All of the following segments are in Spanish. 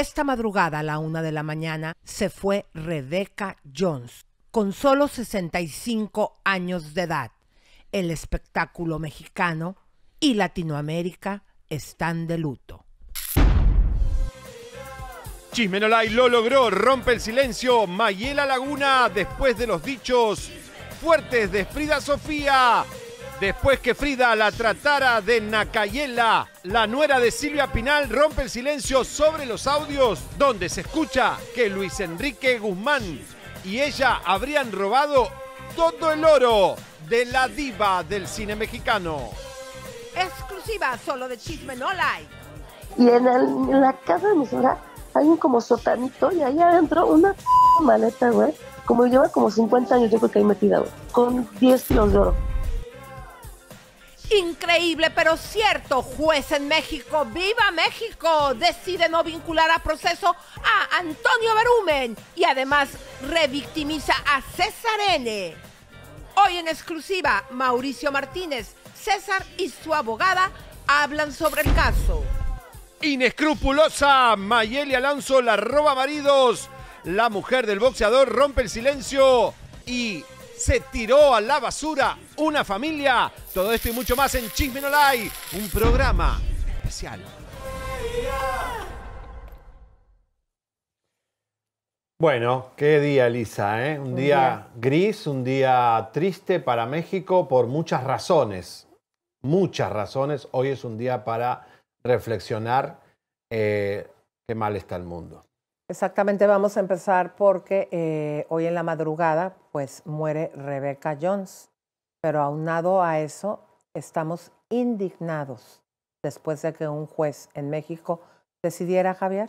Esta madrugada a la una de la mañana se fue Rebeca Jones, con solo 65 años de edad. El espectáculo mexicano y Latinoamérica están de luto. Chismenolay lo logró, rompe el silencio Mayela Laguna después de los dichos fuertes de Frida Sofía. Después que Frida la tratara de Nacayela, la nuera de Silvia Pinal rompe el silencio sobre los audios donde se escucha que Luis Enrique Guzmán y ella habrían robado todo el oro de la diva del cine mexicano. Exclusiva solo de Chisme No Like. Y en, la casa de mi señora hay un como sotanito y ahí adentro una maleta, güey. Como lleva como 50 años, yo creo que ahí metida, Con 10 kilos de oro. Increíble pero cierto, juez en México, viva México, decide no vincular a proceso a Antonio Berumen y además revictimiza a César N. Hoy en exclusiva, Mauricio Martínez, César y su abogada hablan sobre el caso. Inescrupulosa, Mayeli Alonso la roba maridos, la mujer del boxeador rompe el silencio y se tiró a la basura una familia. Todo esto y mucho más en Chisme No Lai, un programa especial. Bueno, qué día, Elisa, ¿eh? Un día gris, un día triste para México por muchas razones. Muchas razones. Hoy es un día para reflexionar eh, qué mal está el mundo. Exactamente, vamos a empezar porque eh, hoy en la madrugada, pues muere Rebecca Jones, pero aunado a eso, estamos indignados después de que un juez en México decidiera, Javier.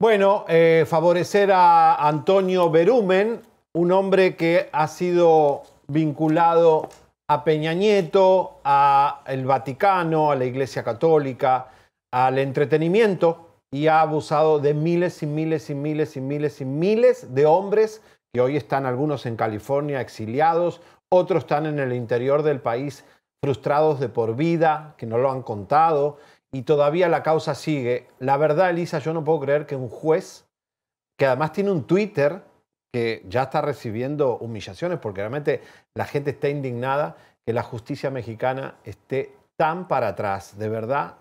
Bueno, eh, favorecer a Antonio Berumen, un hombre que ha sido vinculado a Peña Nieto, al Vaticano, a la Iglesia Católica, al entretenimiento y ha abusado de miles y miles y miles y miles y miles de hombres que hoy están algunos en California exiliados, otros están en el interior del país frustrados de por vida, que no lo han contado, y todavía la causa sigue. La verdad, Elisa, yo no puedo creer que un juez, que además tiene un Twitter, que ya está recibiendo humillaciones, porque realmente la gente está indignada que la justicia mexicana esté tan para atrás. De verdad,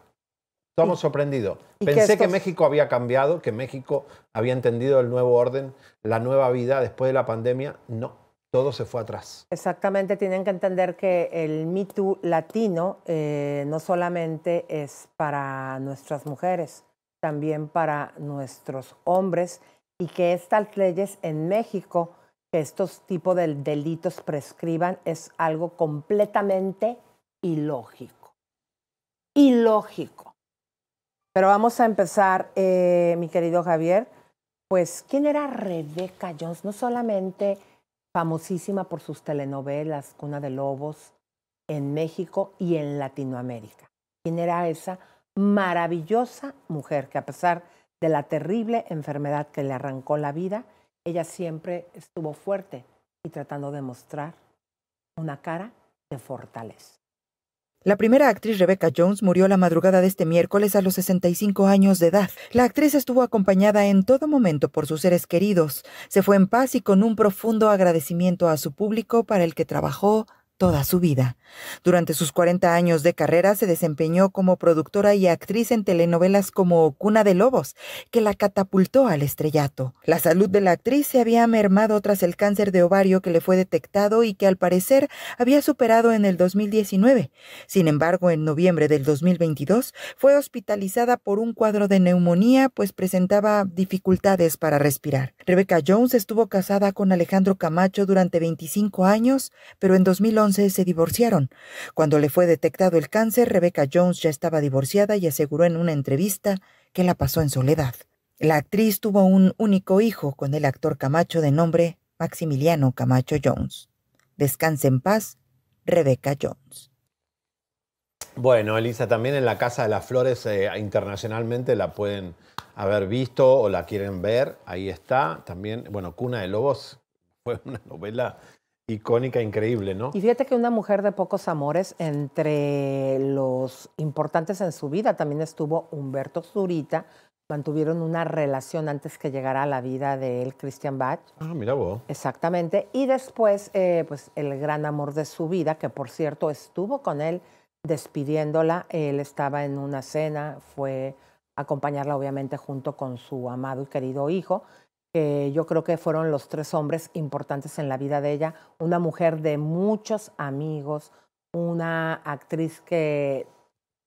estamos sorprendidos. Pensé que, que, México había cambiado, que México había entendido el nuevo orden, la nueva vida después de la pandemia. No todo se fue atrás. Exactamente, tienen que entender que el mito latino eh, no solamente es para nuestras mujeres, también para nuestros hombres y que estas leyes en México, que estos tipos de delitos prescriban, es algo completamente ilógico. Ilógico. Pero vamos a empezar, eh, mi querido Javier, pues, ¿quién era Rebeca Jones? No solamente famosísima por sus telenovelas, Cuna de Lobos, en México y en Latinoamérica. ¿Quién era esa maravillosa mujer que a pesar de la terrible enfermedad que le arrancó la vida, ella siempre estuvo fuerte y tratando de mostrar una cara de fortaleza? La primera actriz Rebecca Jones murió la madrugada de este miércoles a los 65 años de edad. La actriz estuvo acompañada en todo momento por sus seres queridos. Se fue en paz y con un profundo agradecimiento a su público para el que trabajó, toda su vida. Durante sus 40 años de carrera se desempeñó como productora y actriz en telenovelas como Cuna de Lobos, que la catapultó al estrellato. La salud de la actriz se había mermado tras el cáncer de ovario que le fue detectado y que al parecer había superado en el 2019. Sin embargo, en noviembre del 2022 fue hospitalizada por un cuadro de neumonía pues presentaba dificultades para respirar. Rebecca Jones estuvo casada con Alejandro Camacho durante 25 años, pero en 2011 se divorciaron. Cuando le fue detectado el cáncer, Rebeca Jones ya estaba divorciada y aseguró en una entrevista que la pasó en soledad. La actriz tuvo un único hijo con el actor Camacho de nombre Maximiliano Camacho Jones. Descanse en paz, Rebeca Jones. Bueno, Elisa, también en la Casa de las Flores eh, internacionalmente la pueden haber visto o la quieren ver, ahí está. También, bueno, Cuna de Lobos fue una novela Icónica, increíble, ¿no? Y fíjate que una mujer de pocos amores, entre los importantes en su vida también estuvo Humberto Zurita, mantuvieron una relación antes que llegara a la vida de él, Christian Bach. Ah, mira vos. Exactamente. Y después, eh, pues el gran amor de su vida, que por cierto estuvo con él despidiéndola. Él estaba en una cena, fue acompañarla obviamente junto con su amado y querido hijo que yo creo que fueron los tres hombres importantes en la vida de ella, una mujer de muchos amigos, una actriz que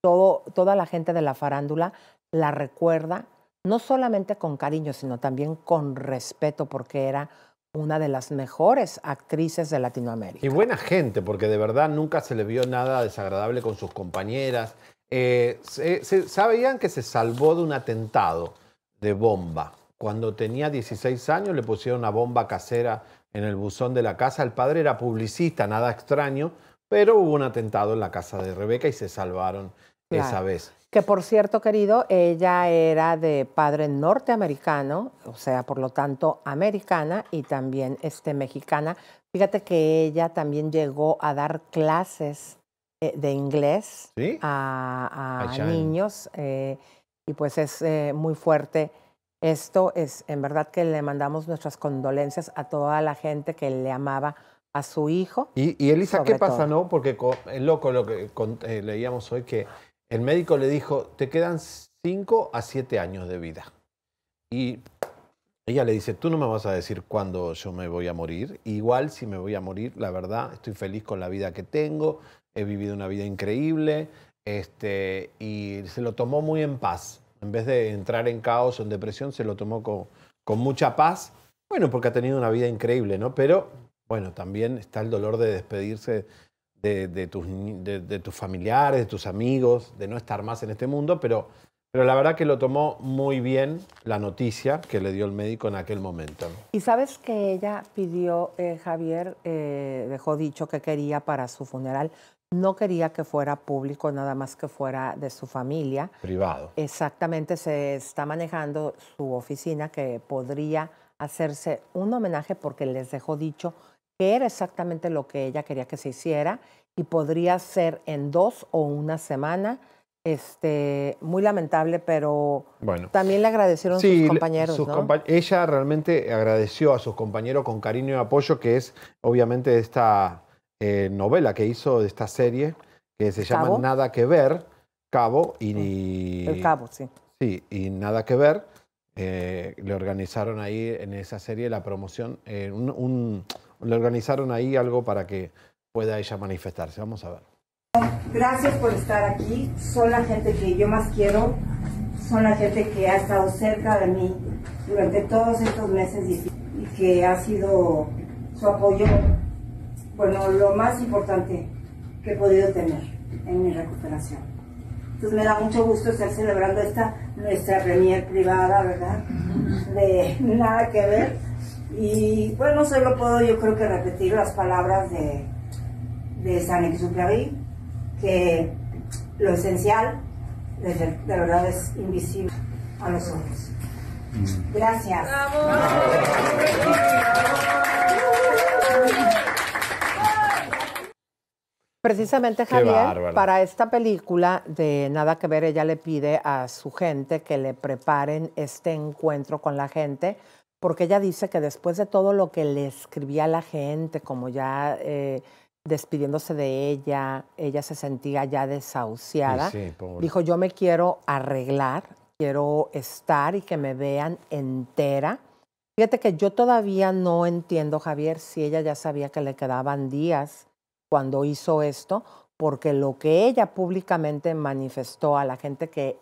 toda la gente de la farándula la recuerda, no solamente con cariño, sino también con respeto, porque era una de las mejores actrices de Latinoamérica. Y buena gente, porque de verdad nunca se le vio nada desagradable con sus compañeras. Eh, se, sabían que se salvó de un atentado de bomba cuando tenía 16 años le pusieron una bomba casera en el buzón de la casa. El padre era publicista, nada extraño, pero hubo un atentado en la casa de Rebeca y se salvaron esa vez. Que por cierto, querido, ella era de padre norteamericano, o sea, por lo tanto, americana y también este, mexicana. Fíjate que ella también llegó a dar clases eh, de inglés a, niños eh, y pues es eh, muy fuerte esto es, en verdad que le mandamos nuestras condolencias a toda la gente que le amaba a su hijo. Y, Elisa, ¿qué pasa, no? Porque loco lo que eh, leíamos hoy, que el médico le dijo, te quedan cinco a siete años de vida. Y ella le dice, tú no me vas a decir cuándo yo me voy a morir. Igual si me voy a morir, la verdad, estoy feliz con la vida que tengo, he vivido una vida increíble, este, y se lo tomó muy en paz en vez de entrar en caos o en depresión, se lo tomó con, mucha paz. Bueno, porque ha tenido una vida increíble, ¿no? Pero, bueno, también está el dolor de despedirse de, tus, familiares, de tus amigos, de no estar más en este mundo, pero, pero la verdad que lo tomó muy bien la noticia que le dio el médico en aquel momento. Y sabes que ella pidió, eh, Javier, eh, dejó dicho que quería para su funeral no quería que fuera público, nada más que fuera de su familia. Privado. Exactamente, se está manejando su oficina que podría hacerse un homenaje porque les dejó dicho que era exactamente lo que ella quería que se hiciera y podría ser en dos o una semana. Este, muy lamentable, pero bueno, también le agradecieron sus compañeros. ella realmente agradeció a sus compañeros con cariño y apoyo, que es obviamente esta eh, novela que hizo de esta serie que se llama Nada que ver, Cabo y... El Cabo, sí. Sí, y Nada que ver. Eh, le organizaron ahí en esa serie la promoción, eh, un, le organizaron ahí algo para que pueda ella manifestarse. Vamos a ver. Gracias por estar aquí. Son la gente que yo más quiero, son la gente que ha estado cerca de mí durante todos estos meses y, y que ha sido su apoyo bueno, lo más importante que he podido tener en mi recuperación. Entonces me da mucho gusto estar celebrando esta nuestra premier privada, ¿verdad? De nada que ver. Y bueno, solo puedo yo creo que repetir las palabras de, de San que lo esencial de, verdad es invisible a los ojos. Mm. Gracias. Precisamente, Javier, para esta película de Nada que ver, ella le pide a su gente que le preparen este encuentro con la gente, porque ella dice que después de todo lo que le escribía la gente, como ya eh, despidiéndose de ella, ella se sentía ya desahuciada, dijo, yo me quiero arreglar, quiero estar y que me vean entera. Fíjate que yo todavía no entiendo, Javier, si ella ya sabía que le quedaban días cuando hizo esto, porque lo que ella públicamente manifestó a la gente que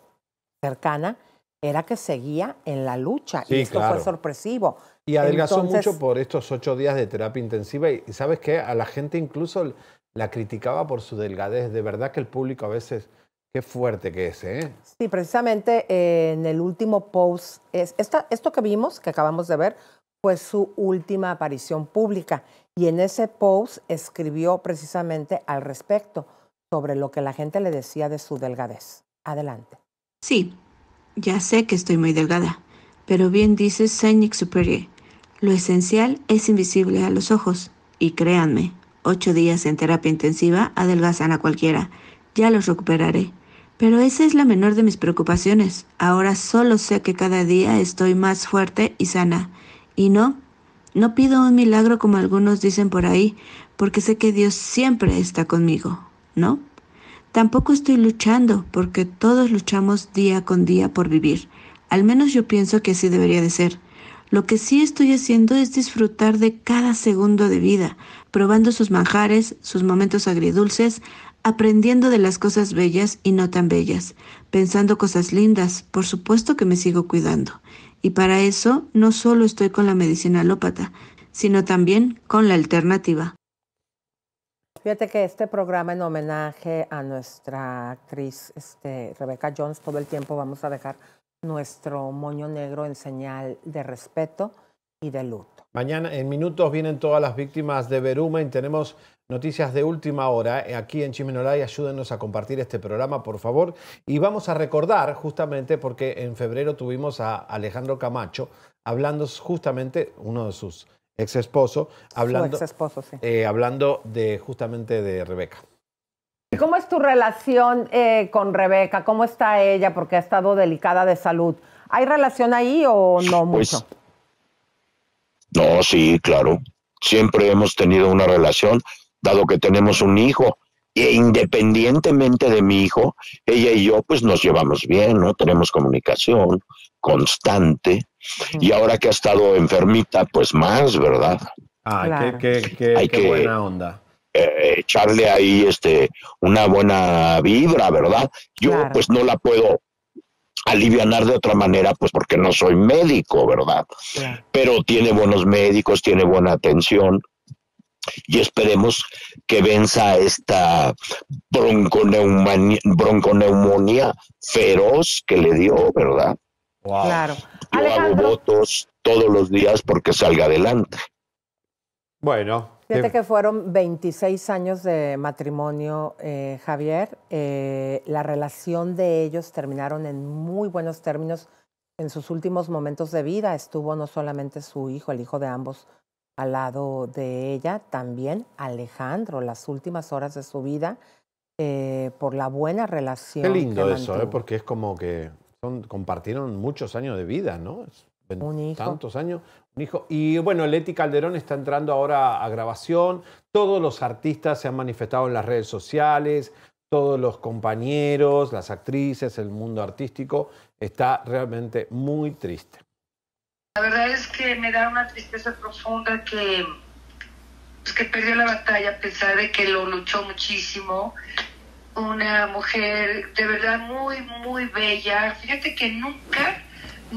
cercana era que seguía en la lucha y esto fue sorpresivo. Y adelgazó mucho por estos ocho días de terapia intensiva y sabes qué, a la gente incluso la criticaba por su delgadez. De verdad que el público a veces, qué fuerte que es. ¿eh? Sí, precisamente eh, en el último post, es, esta, esto que vimos, que acabamos de ver, fue su última aparición pública. Y en ese post escribió precisamente al respecto, sobre lo que la gente le decía de su delgadez. Adelante. Sí, ya sé que estoy muy delgada, pero bien dice saint Superior, lo esencial es invisible a los ojos. Y créanme, ocho días en terapia intensiva adelgazan a cualquiera. Ya los recuperaré. Pero esa es la menor de mis preocupaciones. Ahora solo sé que cada día estoy más fuerte y sana. Y no, no pido un milagro como algunos dicen por ahí, porque sé que Dios siempre está conmigo, ¿no? Tampoco estoy luchando, porque todos luchamos día con día por vivir. Al menos yo pienso que así debería de ser. Lo que sí estoy haciendo es disfrutar de cada segundo de vida, probando sus manjares, sus momentos agridulces, aprendiendo de las cosas bellas y no tan bellas, pensando cosas lindas, por supuesto que me sigo cuidando. Y para eso no solo estoy con la medicina alópata, sino también con la alternativa. Fíjate que este programa en homenaje a nuestra actriz este, Rebeca Jones, todo el tiempo vamos a dejar nuestro moño negro en señal de respeto y de luto. Mañana en minutos vienen todas las víctimas de Beruma y tenemos noticias de última hora aquí en Chimenolay. Ayúdenos a compartir este programa, por favor. Y vamos a recordar justamente porque en febrero tuvimos a Alejandro Camacho hablando justamente uno de sus ex hablando, eh, hablando de justamente de Rebeca. ¿Cómo es tu relación eh, con Rebeca? ¿Cómo está ella? Porque ha estado delicada de salud. ¿Hay relación ahí o no pues, mucho? No, sí, claro. Siempre hemos tenido una relación, dado que tenemos un hijo. E independientemente de mi hijo, ella y yo pues nos llevamos bien, ¿no? Tenemos comunicación constante. Y ahora que ha estado enfermita, pues más, ¿verdad? Ah, qué, qué, Hay buena onda. Eh, echarle ahí este, una buena vibra, ¿verdad? Yo pues no la puedo alivianar de otra manera, pues porque no soy médico, ¿verdad? Pero tiene buenos médicos, tiene buena atención y esperemos que venza esta bronconeumonía feroz que le dio, ¿verdad? Claro. Yo hago votos todos los días porque salga adelante. Bueno, Fíjate que fueron 26 años de matrimonio, eh, Javier. Eh, la relación de ellos terminaron en muy buenos términos en sus últimos momentos de vida. Estuvo no solamente su hijo, el hijo de ambos, al lado de ella, también Alejandro, las últimas horas de su vida, eh, por la buena relación. Qué lindo eso, porque es como que compartieron muchos años de vida, ¿no? Un hijo. tantos años, un hijo. Y bueno, Leti Calderón está entrando ahora a grabación. Todos los artistas se han manifestado en las redes sociales, todos los compañeros, las actrices, el mundo artístico está realmente muy triste. La verdad es que me da una tristeza profunda que, pues, que perdió la batalla a pesar de que lo luchó muchísimo. Una mujer de verdad muy, muy bella. Fíjate que nunca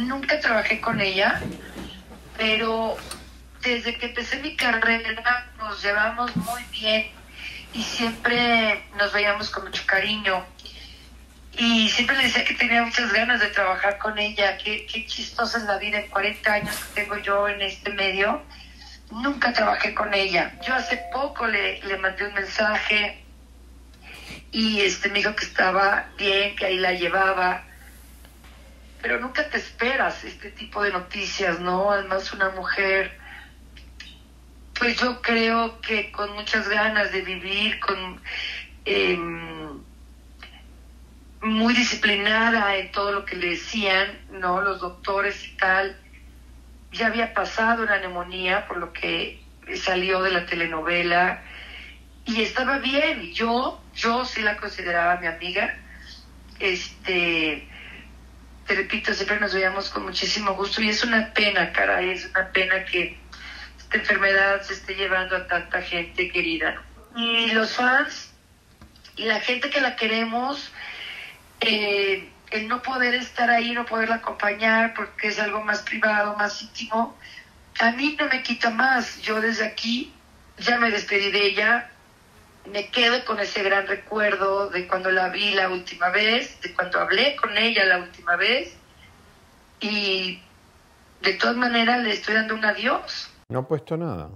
nunca trabajé con ella, pero desde que empecé mi carrera nos llevamos muy bien y siempre nos veíamos con mucho cariño. Y siempre le decía que tenía muchas ganas de trabajar con ella. Qué, qué chistosa es la vida en 40 años que tengo yo en este medio. Nunca trabajé con ella. Yo hace poco le, le mandé un mensaje y este me dijo que estaba bien, que ahí la llevaba pero nunca te esperas este tipo de noticias, ¿no? Además una mujer, pues yo creo que con muchas ganas de vivir, con em, muy disciplinada en todo lo que le decían, ¿no? Los doctores y tal. Ya había pasado una neumonía, por lo que salió de la telenovela y estaba bien. Yo, yo sí la consideraba mi amiga. Este, te repito, siempre nos veíamos con muchísimo gusto y es una pena, cara, es una pena que esta enfermedad se esté llevando a tanta gente querida. Y los fans y la gente que la queremos, eh, el no poder estar ahí, no poderla acompañar porque es algo más privado, más íntimo, a mí no me quita más. Yo desde aquí ya me despedí de ella, me quedo con ese gran recuerdo de cuando la vi la última vez, de cuando hablé con ella la última vez y de todas maneras le estoy dando un adiós. No ha puesto nada.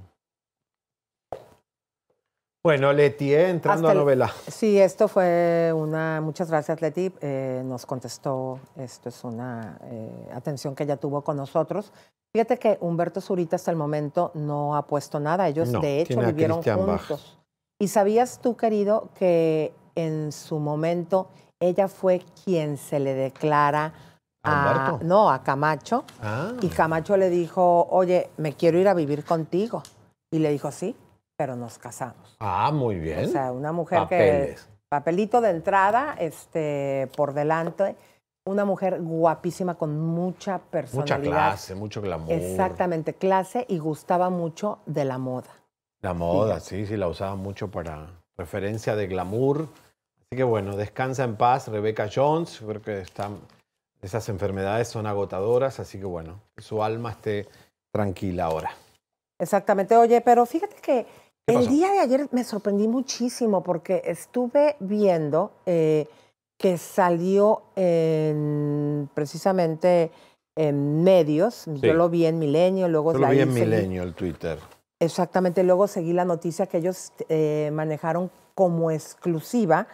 Bueno, Leti, ¿eh? entrando a novela. sí, esto fue una... Muchas gracias, Leti. Eh, nos contestó, esto es una eh, atención que ella tuvo con nosotros. Fíjate que Humberto Zurita hasta el momento no ha puesto nada. Ellos, de hecho, vivieron juntos. ¿Y sabías tú, querido, que en su momento ella fue quien se le declara a, no, a Camacho? Ah. Y Camacho le dijo, oye, me quiero ir a vivir contigo. Y le dijo, sí, pero nos casamos. Ah, muy bien. O sea, una mujer que... Papelito de entrada, este, por delante una mujer guapísima con mucha personalidad. Mucha clase, mucho glamour. Exactamente, clase y gustaba mucho de la moda. La moda, sí, sí, la usaba mucho para referencia de glamour. Así que bueno, descansa en paz, Rebecca Jones. Creo que están, esas enfermedades son agotadoras, así que bueno, su alma esté tranquila ahora. Exactamente, oye, pero fíjate que el día de ayer me sorprendí muchísimo porque estuve viendo eh, que salió en, precisamente en medios, yo lo vi en Milenio, luego yo lo vi en Milenio el Twitter. Exactamente, luego seguí la noticia que ellos eh, manejaron como exclusiva.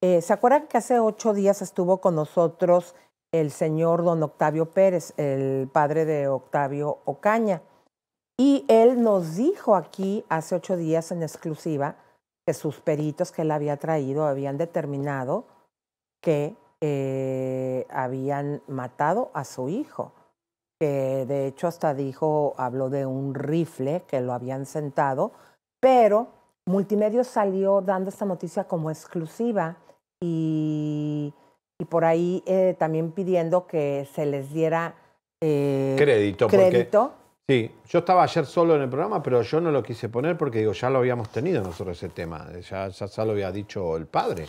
Eh, ¿Se acuerdan que hace ocho días estuvo con nosotros el señor don Octavio Pérez, el padre de Octavio Ocaña? Y él nos dijo aquí hace ocho días en exclusiva que sus peritos que él había traído habían determinado que eh, habían matado a su hijo que de hecho hasta dijo, habló de un rifle que lo habían sentado, pero Multimedia salió dando esta noticia como exclusiva y, y por ahí eh, también pidiendo que se les diera eh, crédito. crédito. Sí, yo estaba ayer solo en el programa, pero yo no lo quise poner porque digo, ya lo habíamos tenido nosotros ese tema, ya, ya, lo había dicho el padre,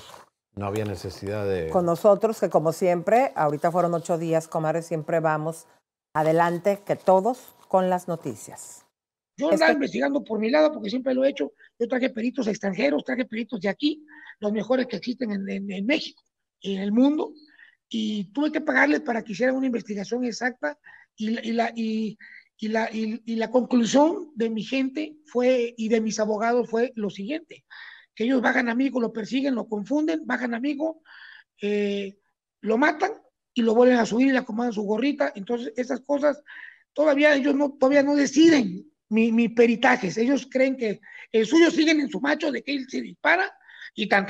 no había necesidad de... Con nosotros, que como siempre, ahorita fueron ocho días, comares siempre vamos adelante que todos con las noticias. Yo andaba investigando por mi lado porque siempre lo he hecho. Yo traje peritos extranjeros, traje peritos de aquí, los mejores que existen en, México en el mundo. Y tuve que pagarles para que hicieran una investigación exacta y la, y y, la, conclusión de mi gente fue y de mis abogados fue lo siguiente, que ellos bajan amigo, lo persiguen, lo confunden, bajan amigo, eh, lo matan y lo vuelven a subir y le acomodan su gorrita. Entonces, esas cosas todavía ellos no, todavía no deciden mis mi peritajes. Ellos creen que el suyo siguen en su macho de que él se dispara y tan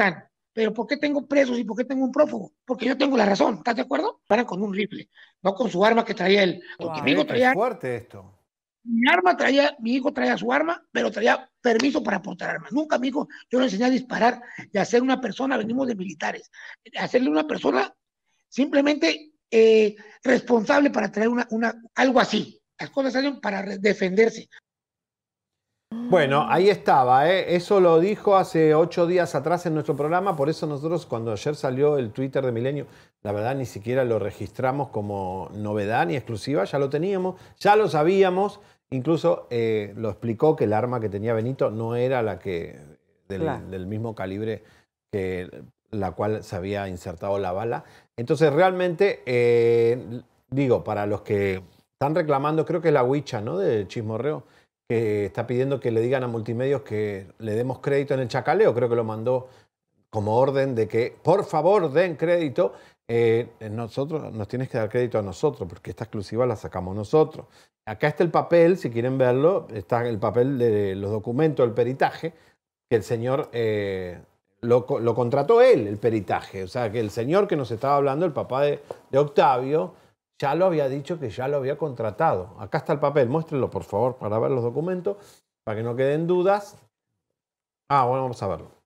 Pero ¿por qué tengo presos y por qué tengo un prófugo? Porque yo tengo la razón, ¿estás de acuerdo? Para con un rifle, no con su arma que traía él. Porque mi hijo traía. fuerte esto. Mi arma traía, mi hijo traía su arma, pero traía permiso para portar armas. Nunca mi hijo, yo le enseñé a disparar y a ser una persona, venimos de militares, hacerle una persona simplemente eh, responsable para traer una, una, algo así. Las cosas salen para defenderse. Bueno, ahí estaba, ¿eh? eso lo dijo hace ocho días atrás en nuestro programa, por eso nosotros cuando ayer salió el Twitter de Milenio, la verdad ni siquiera lo registramos como novedad ni exclusiva, ya lo teníamos, ya lo sabíamos, incluso eh, lo explicó que el arma que tenía Benito no era la que del mismo calibre que la cual se había insertado la bala. Entonces, realmente, eh, digo, para los que están reclamando, creo que es la huicha, ¿no? De Chismorreo, que está pidiendo que le digan a multimedios que le demos crédito en el chacaleo, creo que lo mandó como orden de que, por favor, den crédito. Eh, nosotros nos tienes que dar crédito a nosotros, porque esta exclusiva la sacamos nosotros. Acá está el papel, si quieren verlo, está el papel de los documentos, el peritaje, que el señor eh, lo, contrató él, el peritaje. O sea, que el señor que nos estaba hablando, el papá de, de, Octavio, ya lo había dicho que ya lo había contratado. Acá está el papel, muéstrenlo por favor para ver los documentos, para que no queden dudas. Ah, bueno, vamos a verlo.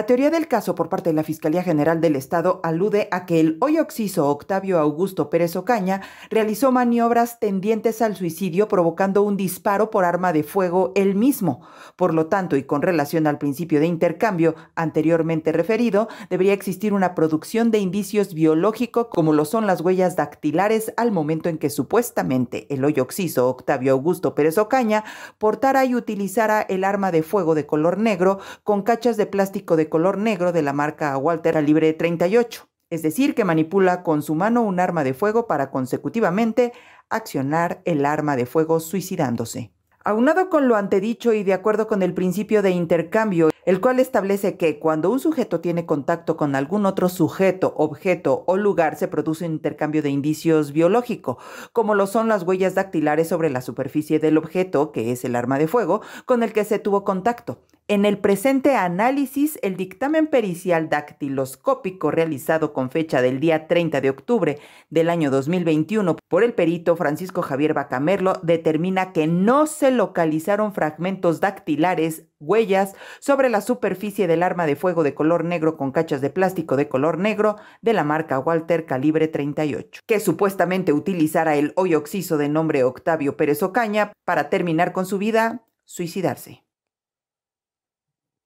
La teoría del caso por parte de la Fiscalía General del Estado alude a que el hoy oxiso Octavio Augusto Pérez Ocaña realizó maniobras tendientes al suicidio provocando un disparo por arma de fuego él mismo. Por lo tanto, y con relación al principio de intercambio anteriormente referido, debería existir una producción de indicios biológicos como lo son las huellas dactilares al momento en que supuestamente el hoy oxiso Octavio Augusto Pérez Ocaña portara y utilizara el arma de fuego de color negro con cachas de plástico de color negro de la marca Walter Libre 38, es decir, que manipula con su mano un arma de fuego para consecutivamente accionar el arma de fuego suicidándose. Aunado con lo antedicho y de acuerdo con el principio de intercambio el cual establece que cuando un sujeto tiene contacto con algún otro sujeto, objeto o lugar, se produce un intercambio de indicios biológico, como lo son las huellas dactilares sobre la superficie del objeto, que es el arma de fuego, con el que se tuvo contacto. En el presente análisis, el dictamen pericial dactiloscópico realizado con fecha del día 30 de octubre del año 2021 por el perito Francisco Javier Bacamerlo determina que no se localizaron fragmentos dactilares, huellas sobre la superficie del arma de fuego de color negro con cachas de plástico de color negro de la marca Walter calibre 38, que supuestamente utilizara el hoy oxiso de nombre Octavio Pérez Ocaña para terminar con su vida, suicidarse.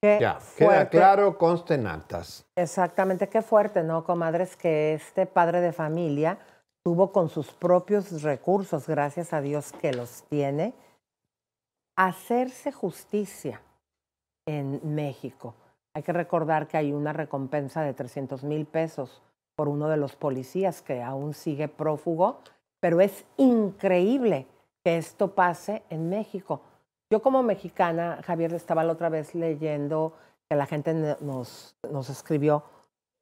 ya, queda claro, constenatas Exactamente, qué fuerte, ¿no, comadres? Que este padre de familia tuvo con sus propios recursos, gracias a Dios que los tiene, hacerse justicia en México. Hay que recordar que hay una recompensa de 300 mil pesos por uno de los policías que aún sigue prófugo, pero es increíble que esto pase en México. Yo como mexicana, Javier, estaba la otra vez leyendo que la gente nos, nos escribió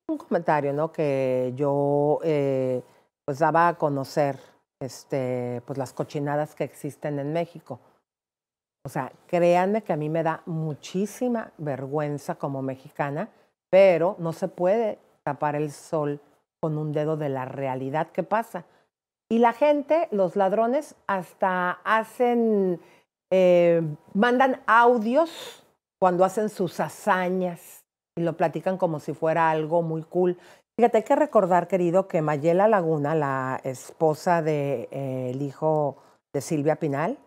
un comentario, Que yo eh, pues daba a conocer este, pues las cochinadas que existen en México. O sea, créanme que a mí me da muchísima vergüenza como mexicana, pero no se puede tapar el sol con un dedo de la realidad que pasa. Y la gente, los ladrones, hasta hacen, eh, mandan audios cuando hacen sus hazañas y lo platican como si fuera algo muy cool. Fíjate, hay que recordar, querido, que Mayela Laguna, la esposa del eh, hijo de Silvia Pinal,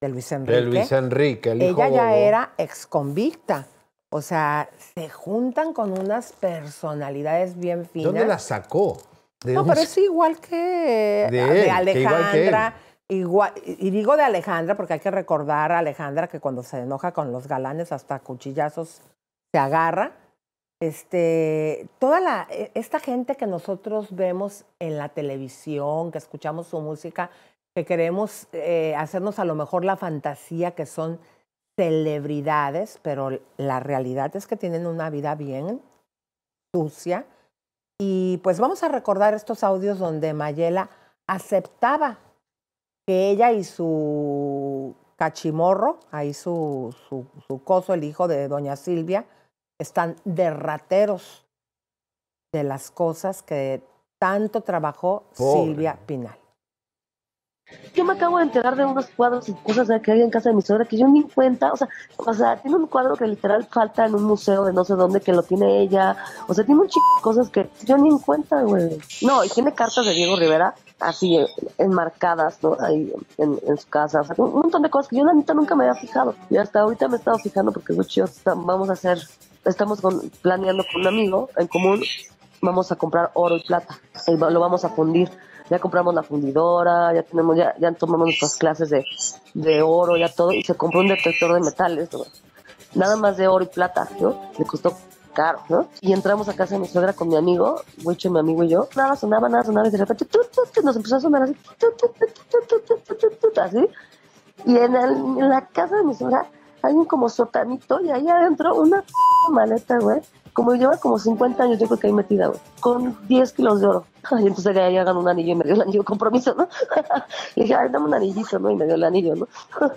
de Luis Enrique. Ella ya era exconvicta. O sea, se juntan con unas personalidades bien finas. ¿Dónde la sacó? no, pero es igual que de, Alejandra. y digo de Alejandra porque hay que recordar a Alejandra que cuando se enoja con los galanes hasta cuchillazos se agarra. Este, toda la, e, esta gente que nosotros vemos en la televisión, que escuchamos su música, que queremos eh, hacernos a lo mejor la fantasía que son celebridades, pero la realidad es que tienen una vida bien sucia. Y pues vamos a recordar estos audios donde Mayela aceptaba que ella y su cachimorro, ahí su, su, coso, el hijo de doña Silvia, están derrateros de las cosas que tanto trabajó Silvia Pinal. Yo me acabo de enterar de unos cuadros y cosas que hay en casa de mi suegra que yo ni cuenta, o sea, o sea, tiene un cuadro que literal falta en un museo de no sé dónde que lo tiene ella, o sea, tiene un de cosas que yo ni en cuenta, güey. No, y tiene cartas de Diego Rivera así eh, enmarcadas, ¿no? Ahí en, su casa, o sea, un montón de cosas que yo la neta nunca me había fijado. Y hasta ahorita me he estado fijando porque, chido. vamos a hacer, estamos planeando con un amigo en común, vamos a comprar oro y plata, y eh, lo vamos a fundir ya compramos la fundidora, ya tenemos, ya, ya tomamos nuestras clases de, oro, ya todo, y se compró un detector de metales, nada más de oro y plata, yo Le costó caro, ¿no? Y entramos a casa de mi suegra con mi amigo, güey. mi amigo y yo, nada sonaba, nada sonaba, y de repente nos empezó a sonar así, así, y en, la casa de mi suegra hay un como sotanito, y ahí adentro una maleta, güey, como lleva como 50 años, yo creo que ahí metida, con 10 kilos de oro. Y entonces ya, ya hagan un anillo y me dio el anillo de compromiso, ¿no? Le dije, ay, dame un anillito, ¿no? Y me dio el anillo, ¿no?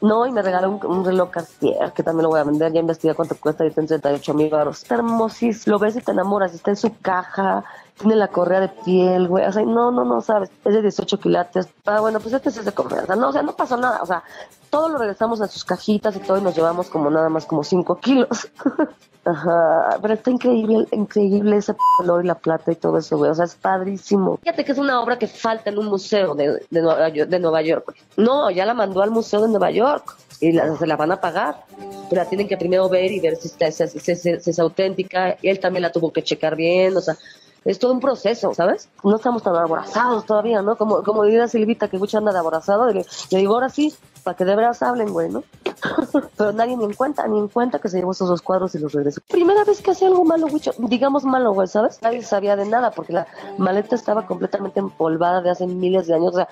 No, y me regaló un, reloj Cartier, que también lo voy a vender. Ya investigué cuánto cuesta y está en 38 mil euros Está hermosísimo. Lo ves y te enamoras. Está en su caja tiene la correa de piel, güey, o sea, no, no, no, sabes, es de 18 kilates. ah, bueno, pues este es de comer. no, o sea, no pasó nada, o sea, todo lo regresamos a sus cajitas y todo y nos llevamos como nada más como 5 kilos. Ajá, pero está increíble, increíble ese color y la plata y todo eso, güey, o sea, es padrísimo. Fíjate que es una obra que falta en un museo de, de, Nueva, York, No, ya la mandó al museo de Nueva York y se la van a pagar, pero la tienen que primero ver y ver si, está, si, es auténtica. Él también la tuvo que checar bien, o sea, es todo un proceso, ¿sabes? No estamos tan aborazados todavía, ¿no? Como, como diría Silvita, que mucha anda de aborazado, le, digo, ahora sí, para que de veras hablen, güey, ¿no? Pero nadie ni en cuenta, ni en cuenta que se llevó esos dos cuadros y los regresó. Primera vez que hacía algo malo, güey, digamos malo, güey, ¿sabes? Nadie sabía de nada porque la maleta estaba completamente empolvada de hace miles de años, o sea,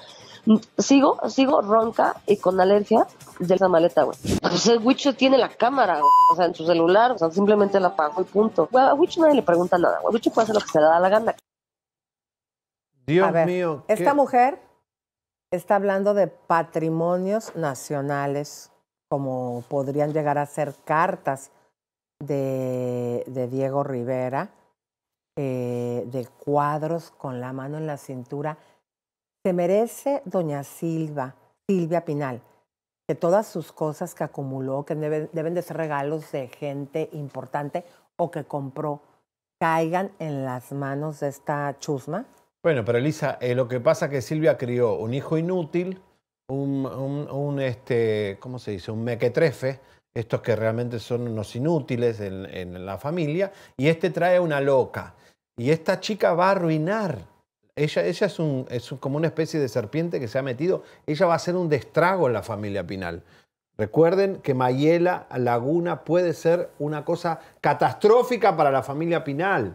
Sigo, sigo ronca y con alergia de esa maleta, güey. Pues Wicho tiene la cámara, O sea, en su celular, o sea, simplemente la apagó y punto. a Wicho nadie le pregunta nada, Wicho puede hacer lo que se le da la gana. Dios mío. Esta mujer está hablando de patrimonios nacionales, como podrían llegar a ser cartas de, de Diego Rivera, eh, de cuadros con la mano en la cintura se merece doña Silva, Silvia Pinal, que todas sus cosas que acumuló, que deben de ser regalos de gente importante o que compró, caigan en las manos de esta chusma. Bueno, pero Elisa, eh, lo que pasa es que Silvia crió un hijo inútil, un, este, ¿cómo se dice? Un mequetrefe, estos que realmente son unos inútiles en, en, la familia, y este trae una loca. Y esta chica va a arruinar ella, ella es, es, como una especie de serpiente que se ha metido. Ella va a ser un destrago en la familia Pinal. Recuerden que Mayela Laguna puede ser una cosa catastrófica para la familia Pinal.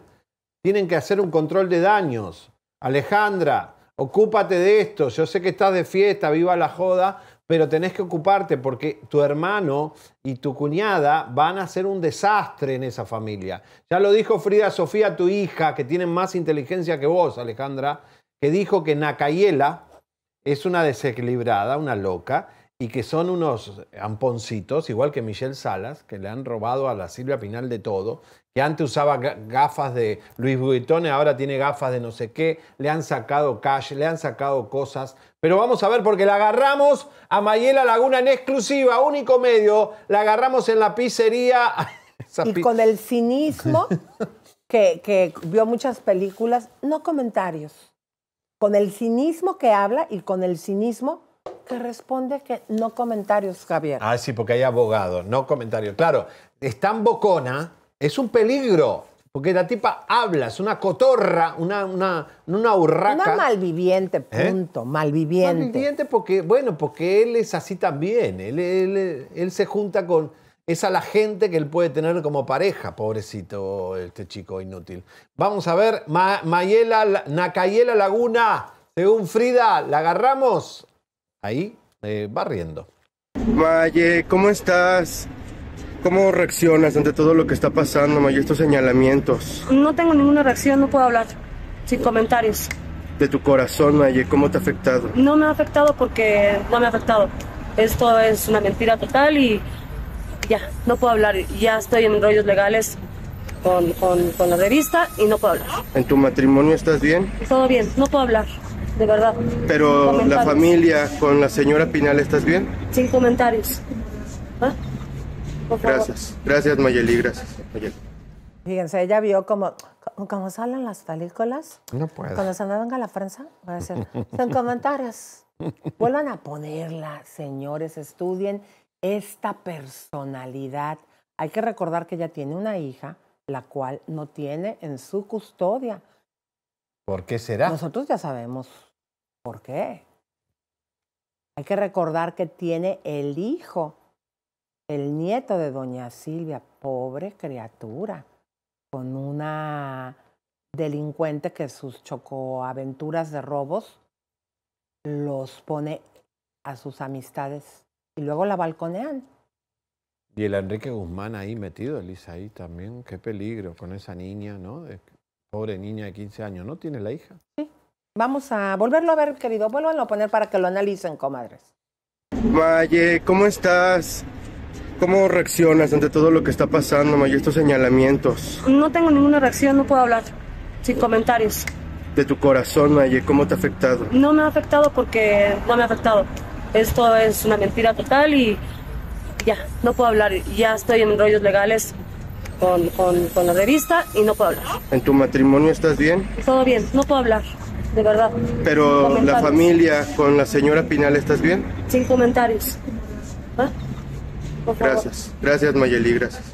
Tienen que hacer un control de daños. Alejandra, ocúpate de esto. Yo sé que estás de fiesta, viva la joda, pero tenés que ocuparte porque tu hermano y tu cuñada van a ser un desastre en esa familia. Ya lo dijo Frida Sofía, tu hija, que tiene más inteligencia que vos, Alejandra, que dijo que Nakayela es una desequilibrada, una loca, y que son unos amponcitos, igual que Michelle Salas, que le han robado a la Silvia Pinal de todo, que antes usaba gafas de Luis Vuitton, ahora tiene gafas de no sé qué, le han sacado cash, le han sacado cosas, pero vamos a ver porque la agarramos a Mayela Laguna en exclusiva, único medio, la agarramos en la pizzería. y con el cinismo que vio muchas películas, no comentarios, con el cinismo que habla y con el cinismo que responde que no comentarios, Javier. Ah, sí, porque hay abogados, no comentarios. Claro, está en bocona, es un peligro. Porque la tipa habla, es una cotorra, una, una, una urraca. malviviente, ¿Eh? punto, malviviente. Malviviente porque, bueno, porque él es así también. Él, él, se junta con... Es a la gente que él puede tener como pareja, pobrecito este chico inútil. Vamos a ver, Mayela, Nacayela Laguna, según Frida, ¿la agarramos? ahí eh, barriendo. Maye, ¿cómo estás? ¿Cómo reaccionas ante todo lo que está pasando, Maye, estos señalamientos? No tengo ninguna reacción, no puedo hablar, sin comentarios. De tu corazón, Maye, ¿cómo te ha afectado? No me ha afectado porque no me ha afectado. Esto es una mentira total y ya, no puedo hablar. Ya estoy en rollos legales con la revista y no puedo hablar. ¿En tu matrimonio estás bien? Todo bien, no puedo hablar de verdad. Pero la familia con la señora Pinal, ¿estás bien? Sin comentarios. ¿Ah? Gracias, gracias Mayeli, gracias. Mayeli. Fíjense, ella vio como, como salen las películas. No puede. Cuando se me a la prensa, va a decir, son comentarios. Vuelvan a ponerla, señores, estudien esta personalidad. Hay que recordar que ella tiene una hija, la cual no tiene en su custodia. ¿Por qué será? Nosotros ya sabemos ¿Por qué? Hay que recordar que tiene el hijo, el nieto de doña Silvia, pobre criatura, con una delincuente que sus chocoaventuras de robos los pone a sus amistades y luego la balconean. Y el Enrique Guzmán ahí metido, Elisa, ahí también, qué peligro con esa niña, ¿no? pobre niña de 15 años, ¿no? ¿Tiene la hija? Sí. Vamos a volverlo a ver, querido. Vuelvan a poner para que lo analicen, comadres. Maye, ¿cómo estás? ¿Cómo reaccionas ante todo lo que está pasando, Maye, estos señalamientos? No tengo ninguna reacción, no puedo hablar. Sin comentarios. De tu corazón, Maye, ¿cómo te ha afectado? No me ha afectado porque no me ha afectado. Esto es una mentira total y ya, no puedo hablar. Ya estoy en rollos legales con, con, con la revista y no puedo hablar. ¿En tu matrimonio estás bien? Todo bien, no puedo hablar de verdad. Pero la familia con la señora Pinal, ¿estás bien? Sin comentarios. ¿Ah? Gracias, gracias Mayeli, gracias.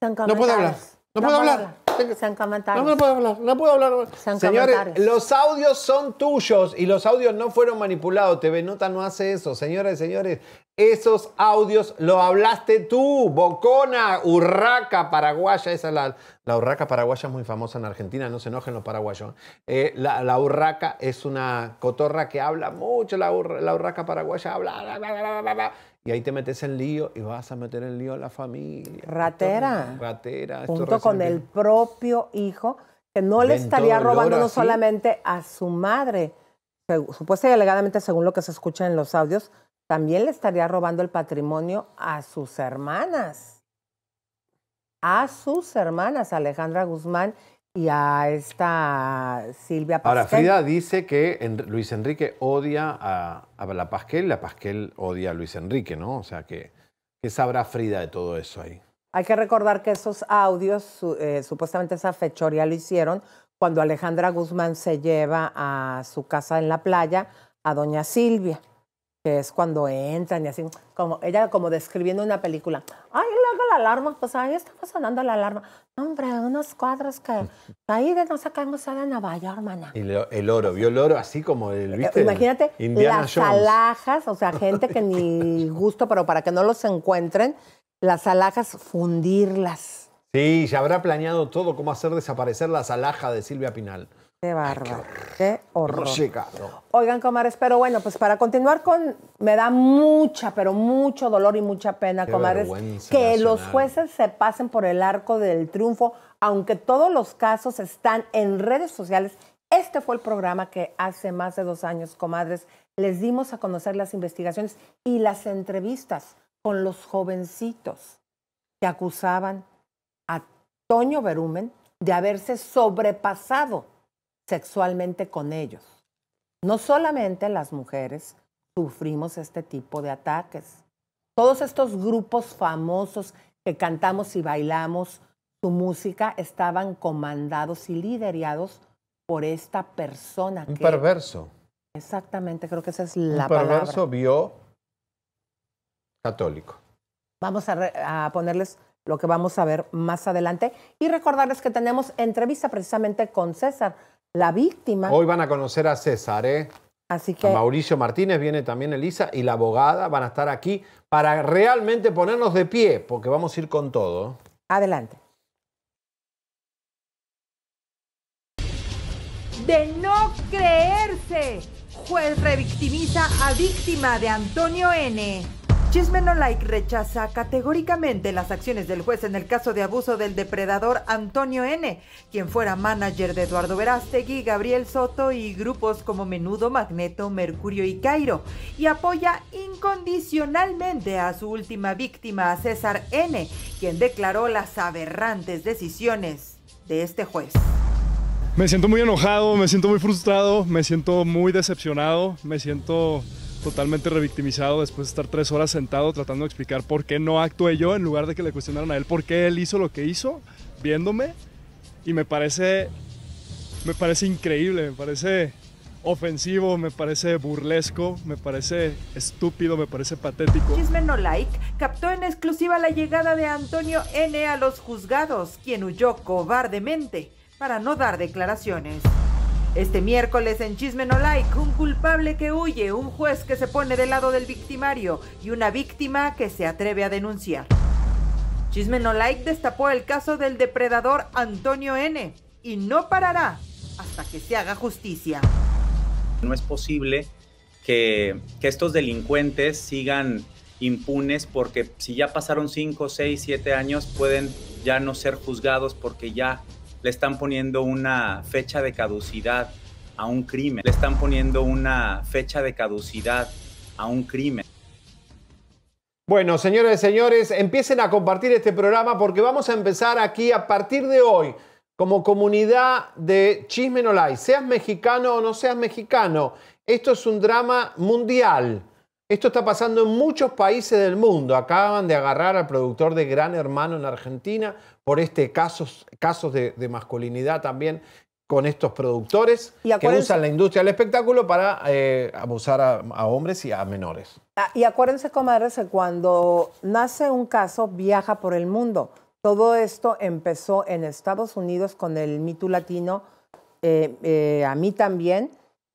No puedo hablar, no, puedo hablar han comentado. No, puedo hablar, no puedo hablar. Señores, los audios son tuyos y los audios no fueron manipulados. TV Nota no hace eso. Señoras y señores, esos audios lo hablaste tú, Bocona, Urraca paraguaya. es la, urraca paraguaya es muy famosa en Argentina, no se enojen los paraguayos. Eh, la, urraca es una cotorra que habla mucho, la, urraca paraguaya habla. Bla, bla, bla, y ahí te metes en lío y vas a meter en lío a la familia. Ratera. ratera. junto con el propio hijo, que no le estaría robando no solamente a su madre, supuestamente y alegadamente, según lo que se escucha en los audios, también le estaría robando el patrimonio a sus hermanas. A sus hermanas, Alejandra Guzmán y a esta Silvia Pasquel. Ahora, Frida dice que Luis Enrique odia a, la Pasquel, la Pasquel odia a Luis Enrique, ¿no? O sea, que, ¿qué sabrá Frida de todo eso ahí? Hay que recordar que esos audios, eh, supuestamente esa fechoría lo hicieron cuando Alejandra Guzmán se lleva a su casa en la playa a doña Silvia, que es cuando entran y así, como ella como describiendo una película. ¡Ay, la alarma, pues ahí estamos sonando la alarma. Hombre, unos cuadros que ahí de no sé qué museo de Nueva York, hermana. Y el oro, vio el oro así como el, eh, ¿viste? Imagínate Indiana las o sea, gente que ni gusto, pero para que no los encuentren, las alhajas, fundirlas. Sí, ya habrá planeado todo cómo hacer desaparecer las alhajas de Silvia Pinal. Qué bárbaro. Qué horror. Oigan, comares, pero bueno, pues para continuar con. Me da mucha, pero mucho dolor y mucha pena, comadres, que los jueces se pasen por el arco del triunfo, aunque todos los casos están en redes sociales. Este fue el programa que hace más de dos años, comadres, les dimos a conocer las investigaciones y las entrevistas con los jovencitos que acusaban a Toño Berumen de haberse sobrepasado sexualmente con ellos. No solamente las mujeres sufrimos este tipo de ataques. Todos estos grupos famosos que cantamos y bailamos su música estaban comandados y liderados por esta persona. Un perverso. Exactamente, creo que esa es la palabra. Un perverso vio católico. Vamos a ponerles lo que vamos a ver más adelante y recordarles que tenemos entrevista precisamente con César la víctima. Hoy van a conocer a César, ¿eh? Así que... Mauricio Martínez viene también Elisa y la abogada van a estar aquí para realmente ponernos de pie, porque vamos a ir con todo. Adelante. De no creerse, juez revictimiza a víctima de Antonio N. Chisme No Like rechaza categóricamente las acciones del juez en el caso de abuso del depredador Antonio N., quien fuera manager de Eduardo Verástegui, Gabriel Soto y grupos como Menudo, Magneto, Mercurio y Cairo, y apoya incondicionalmente a su última víctima, César N., quien declaró las aberrantes decisiones de este juez. Me siento muy enojado, me siento muy frustrado, me siento muy decepcionado, me siento totalmente revictimizado después de estar tres horas sentado tratando de explicar por qué no actué yo en lugar de que le cuestionaran a él por qué él hizo lo que hizo viéndome. Y me parece, me parece increíble, me parece ofensivo, me parece burlesco, me parece estúpido, me parece patético. Chisme No Like captó en exclusiva la llegada de Antonio N a los juzgados, quien huyó cobardemente para no dar declaraciones. Este miércoles en Chisme No Like, un culpable que huye, un juez que se pone del lado del victimario y una víctima que se atreve a denunciar. Chisme No Like destapó el caso del depredador Antonio N. y no parará hasta que se haga justicia. No es posible que, estos delincuentes sigan impunes porque si ya pasaron 5, 6, 7 años pueden ya no ser juzgados porque ya le están poniendo una fecha de caducidad a un crimen, le están poniendo una fecha de caducidad a un crimen. Bueno, señores y señores, empiecen a compartir este programa porque vamos a empezar aquí a partir de hoy como comunidad de Chisme Seas mexicano o no seas mexicano, esto es un drama mundial. Esto está pasando en muchos países del mundo. Acaban de agarrar al productor de Gran Hermano en Argentina por este casos, casos de, masculinidad también con estos productores que usan la industria del espectáculo para eh, abusar a, hombres y a menores. Ah, y acuérdense, comadres, cuando nace un caso, viaja por el mundo. Todo esto empezó en Estados Unidos con el mito latino, eh, eh, a mí también,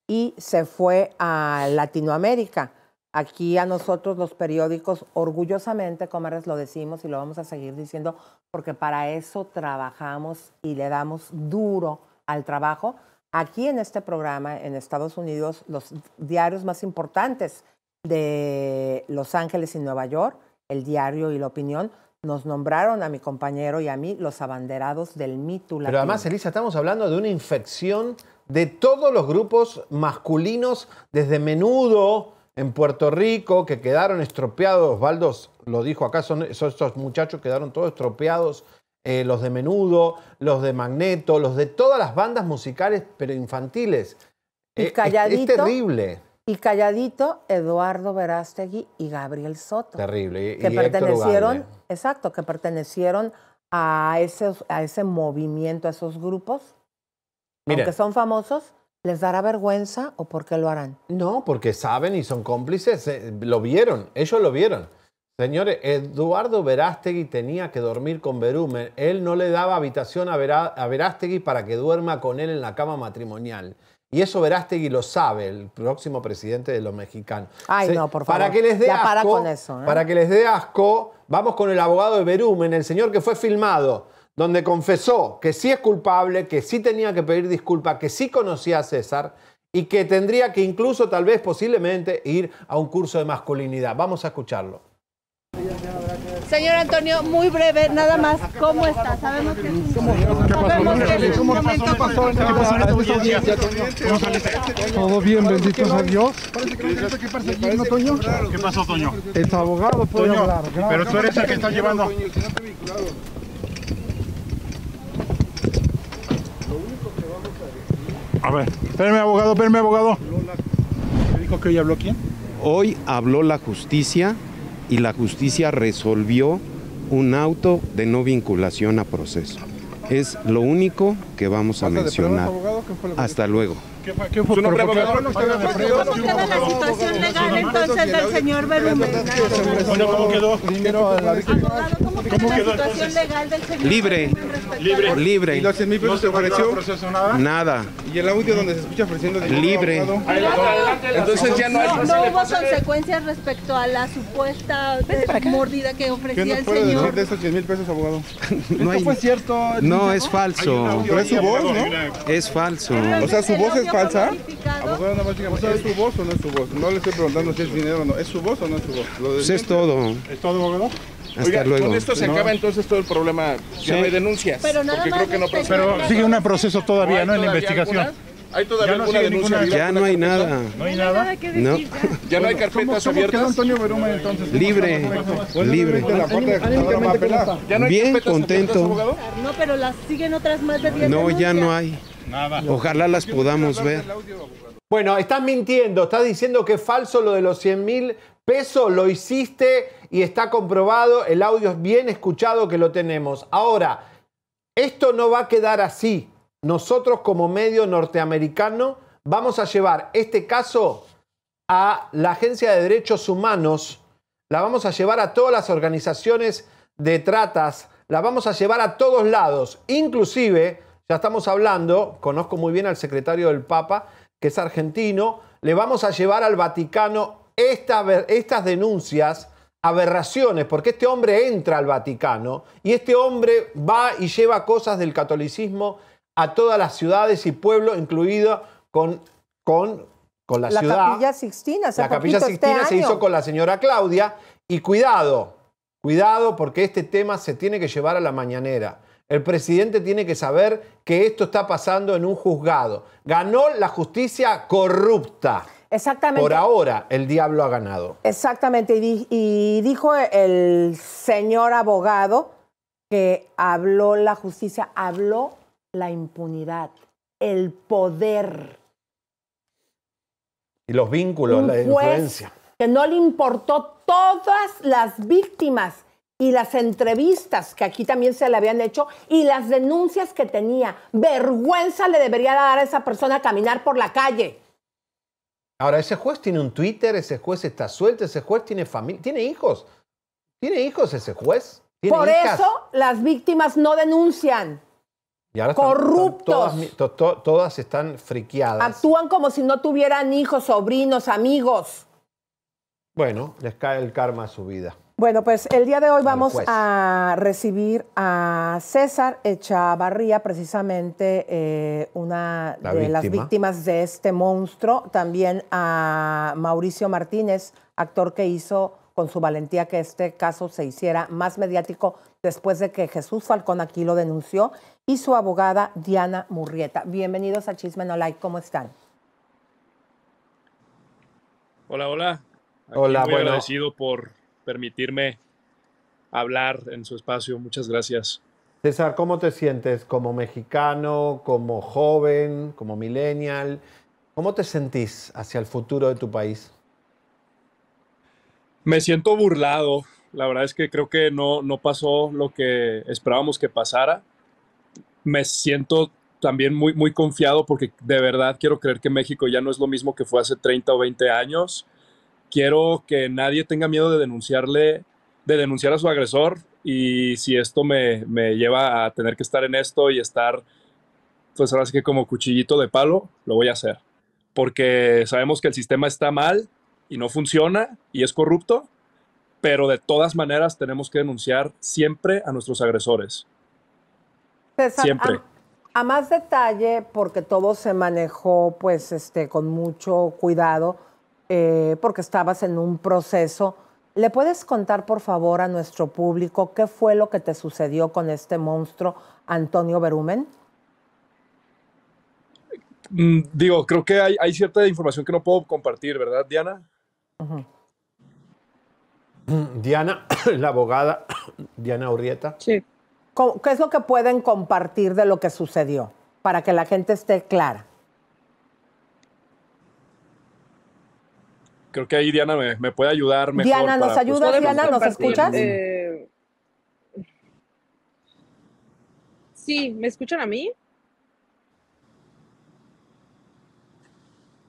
y se fue a Latinoamérica. Aquí a nosotros los periódicos, orgullosamente, Comares, lo decimos y lo vamos a seguir diciendo, porque para eso trabajamos y le damos duro al trabajo. Aquí en este programa, en Estados Unidos, los diarios más importantes de Los Ángeles y Nueva York, el diario y la opinión, nos nombraron a mi compañero y a mí los abanderados del mito Pero además, Elisa, estamos hablando de una infección de todos los grupos masculinos, desde menudo, en Puerto Rico que quedaron estropeados, Osvaldo lo dijo acá, son, estos muchachos quedaron todos estropeados, eh, los de Menudo, los de Magneto, los de todas las bandas musicales, pero infantiles. Y eh, calladito, es, terrible. Y calladito, Eduardo Verástegui y Gabriel Soto. Terrible. que pertenecieron, exacto, que pertenecieron a, esos, a ese movimiento, a esos grupos. porque aunque son famosos, ¿Les dará vergüenza o por qué lo harán? No, porque saben y son cómplices. Eh, lo vieron, ellos lo vieron. Señores, Eduardo Verástegui tenía que dormir con Berumen. Él no le daba habitación a, Verástegui para que duerma con él en la cama matrimonial. Y eso Verástegui lo sabe, el próximo presidente de los mexicanos. Ay, no, por favor. Para que les dé asco, para, con eso, ¿eh? para que les dé asco, vamos con el abogado de Berumen, el señor que fue filmado donde confesó que sí es culpable, que sí tenía que pedir disculpas, que sí conocía a César y que tendría que incluso, tal vez, posiblemente ir a un curso de masculinidad. Vamos a escucharlo. Señor Antonio, muy breve, nada más, ¿cómo está? Sabemos que Todo bien, bendito sea Dios. ¿Qué pasó, Toño? El abogado puede hablar. Pero tú eres el que está llevando... A ver, espérame abogado, espérame abogado. ¿Me dijo que hoy habló quién? Hoy habló la justicia y la justicia resolvió un auto de no vinculación a proceso. Es lo único que vamos a mencionar. Hasta luego. ¿Qué, fue, qué fue? la situación legal entonces del señor Berumen? ¿Cómo quedó? ¿Cómo quedó la situación legal del señor Libre. Libre. ¿Y los 100 mil pesos se ofreció? Nada. ¿Y el audio donde se escucha ofreciendo Libre. Entonces ya no hay... No hubo consecuencias respecto a la supuesta mordida que ofrecía el señor. ¿Qué nos puede decir de esos 100 mil pesos, abogado? No fue cierto. No, es falso. Pero es su voz, ¿no? Es falso. O sea, su voz es falsa? ¿Abogado Ana Básica, ¿Es su voz o no es su voz? No le estoy preguntando si es dinero o no. ¿Es su voz o no es su voz? Lo pues es todo. ¿Es todo, abogado? Hasta Oiga, luego. con esto se no. acaba entonces todo el problema. Ya sí. hay denuncias. Pero nada porque más creo que no procede. Este, pero sigue un proceso todavía, ¿no? En la investigación. Algunas? ¿Hay todavía ya no alguna ninguna, viva, Ya no hay carpeta? nada. ¿No hay nada? No. ya no hay carpetas abiertas. ¿Cómo Antonio Beruma entonces? Libre, libre. Bien contento. No, pero las siguen otras más de 10 No, ya no hay. Ojalá las podamos ver. Bueno, estás mintiendo, estás diciendo que es falso lo de los 100 mil pesos, lo hiciste y está comprobado, el audio es bien escuchado que lo tenemos. Ahora, esto no va a quedar así. Nosotros como medio norteamericano vamos a llevar este caso a la Agencia de Derechos Humanos, la vamos a llevar a todas las organizaciones de tratas, la vamos a llevar a todos lados, inclusive ya estamos hablando, conozco muy bien al secretario del Papa, que es argentino, le vamos a llevar al Vaticano estas denuncias, aberraciones, porque este hombre entra al Vaticano y este hombre va y lleva cosas del catolicismo a todas las ciudades y pueblos, incluido con, con, con la, ciudad. Capilla Sixtina, la Capilla este Sixtina se hizo con la señora Claudia y cuidado, cuidado porque este tema se tiene que llevar a la mañanera. El presidente tiene que saber que esto está pasando en un juzgado. Ganó la justicia corrupta. Exactamente. Por ahora el diablo ha ganado. Exactamente. Y, dijo el señor abogado que habló la justicia, habló la impunidad, el poder. Y los vínculos, la influencia. Que no le importó todas las víctimas y las entrevistas que aquí también se le habían hecho y las denuncias que tenía. Vergüenza le debería dar a esa persona caminar por la calle. Ahora, ese juez tiene un Twitter, ese juez está suelto, ese juez tiene familia, tiene hijos. Tiene hijos ese juez. por eso las víctimas no denuncian. Corruptos. todas están friqueadas. Actúan como si no tuvieran hijos, sobrinos, amigos. Bueno, les cae el karma a su vida. Bueno, pues el día de hoy vamos a recibir a César Echavarría, precisamente eh, una de las víctimas de este monstruo, también a Mauricio Martínez, actor que hizo con su valentía que este caso se hiciera más mediático después de que Jesús Falcón aquí lo denunció, y su abogada Diana Murrieta. Bienvenidos a Chisme No Like, ¿cómo están? Hola, hola. hola, muy agradecido por permitirme hablar en su espacio. Muchas gracias. César, ¿cómo te sientes como mexicano, como joven, como millennial? ¿Cómo te sentís hacia el futuro de tu país? Me siento burlado. La verdad es que creo que no, no pasó lo que esperábamos que pasara. Me siento también muy, muy confiado porque de verdad quiero creer que México ya no es lo mismo que fue hace 30 o 20 años quiero que nadie tenga miedo de denunciarle, de denunciar a su agresor y si esto me, me lleva a tener que estar en esto y estar, pues ahora sí que como cuchillito de palo, lo voy a hacer. Porque sabemos que el sistema está mal y no funciona y es corrupto, pero de todas maneras tenemos que denunciar siempre a nuestros agresores. siempre. A, a, más detalle, porque todo se manejó pues este, con mucho cuidado eh, porque estabas en un proceso. ¿Le puedes contar, por favor, a nuestro público qué fue lo que te sucedió con este monstruo, Antonio Berumen? Mm, digo, creo que hay, cierta información que no puedo compartir, ¿verdad, Diana? Mm, Diana, la abogada, Diana Urrieta. Sí. ¿Qué es lo que pueden compartir de lo que sucedió para que la gente esté clara? creo que ahí Diana me, puede ayudar mejor. Diana, ¿nos pues, ayudas? Diana, ¿nos escuchas? sí, ¿me escuchan a mí?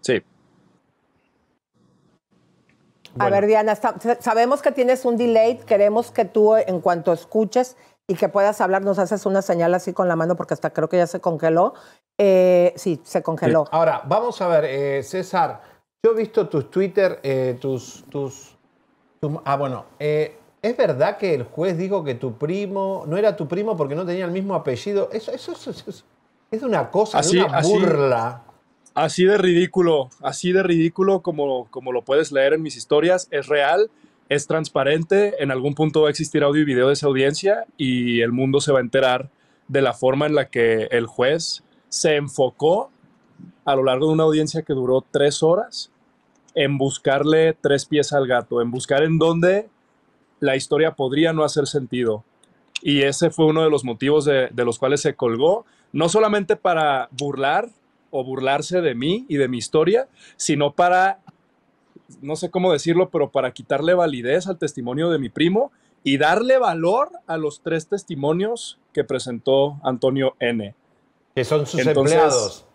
Sí. A ver, Diana, sabemos que tienes un delay, queremos que tú en cuanto escuches y que puedas hablar, nos haces una señal así con la mano porque hasta creo que ya se congeló. Eh, sí, se congeló. Ahora, vamos a ver, eh, César, yo he visto tus Twitter, eh, tus, tus, Ah, bueno. Eh, ¿Es verdad que el juez dijo que tu primo no era tu primo porque no tenía el mismo apellido? Eso, eso, es una cosa, es una burla. Así, de ridículo, así de ridículo como, como lo puedes leer en mis historias. Es real, es transparente. En algún punto va a existir audio y video de esa audiencia y el mundo se va a enterar de la forma en la que el juez se enfocó a lo largo de una audiencia que duró tres horas en buscarle tres pies al gato, en buscar en dónde la historia podría no hacer sentido. Y ese fue uno de los motivos de, los cuales se colgó, no solamente para burlar o burlarse de mí y de mi historia, sino para, no sé cómo decirlo, pero para quitarle validez al testimonio de mi primo y darle valor a los tres testimonios que presentó Antonio N. Que son sus empleados.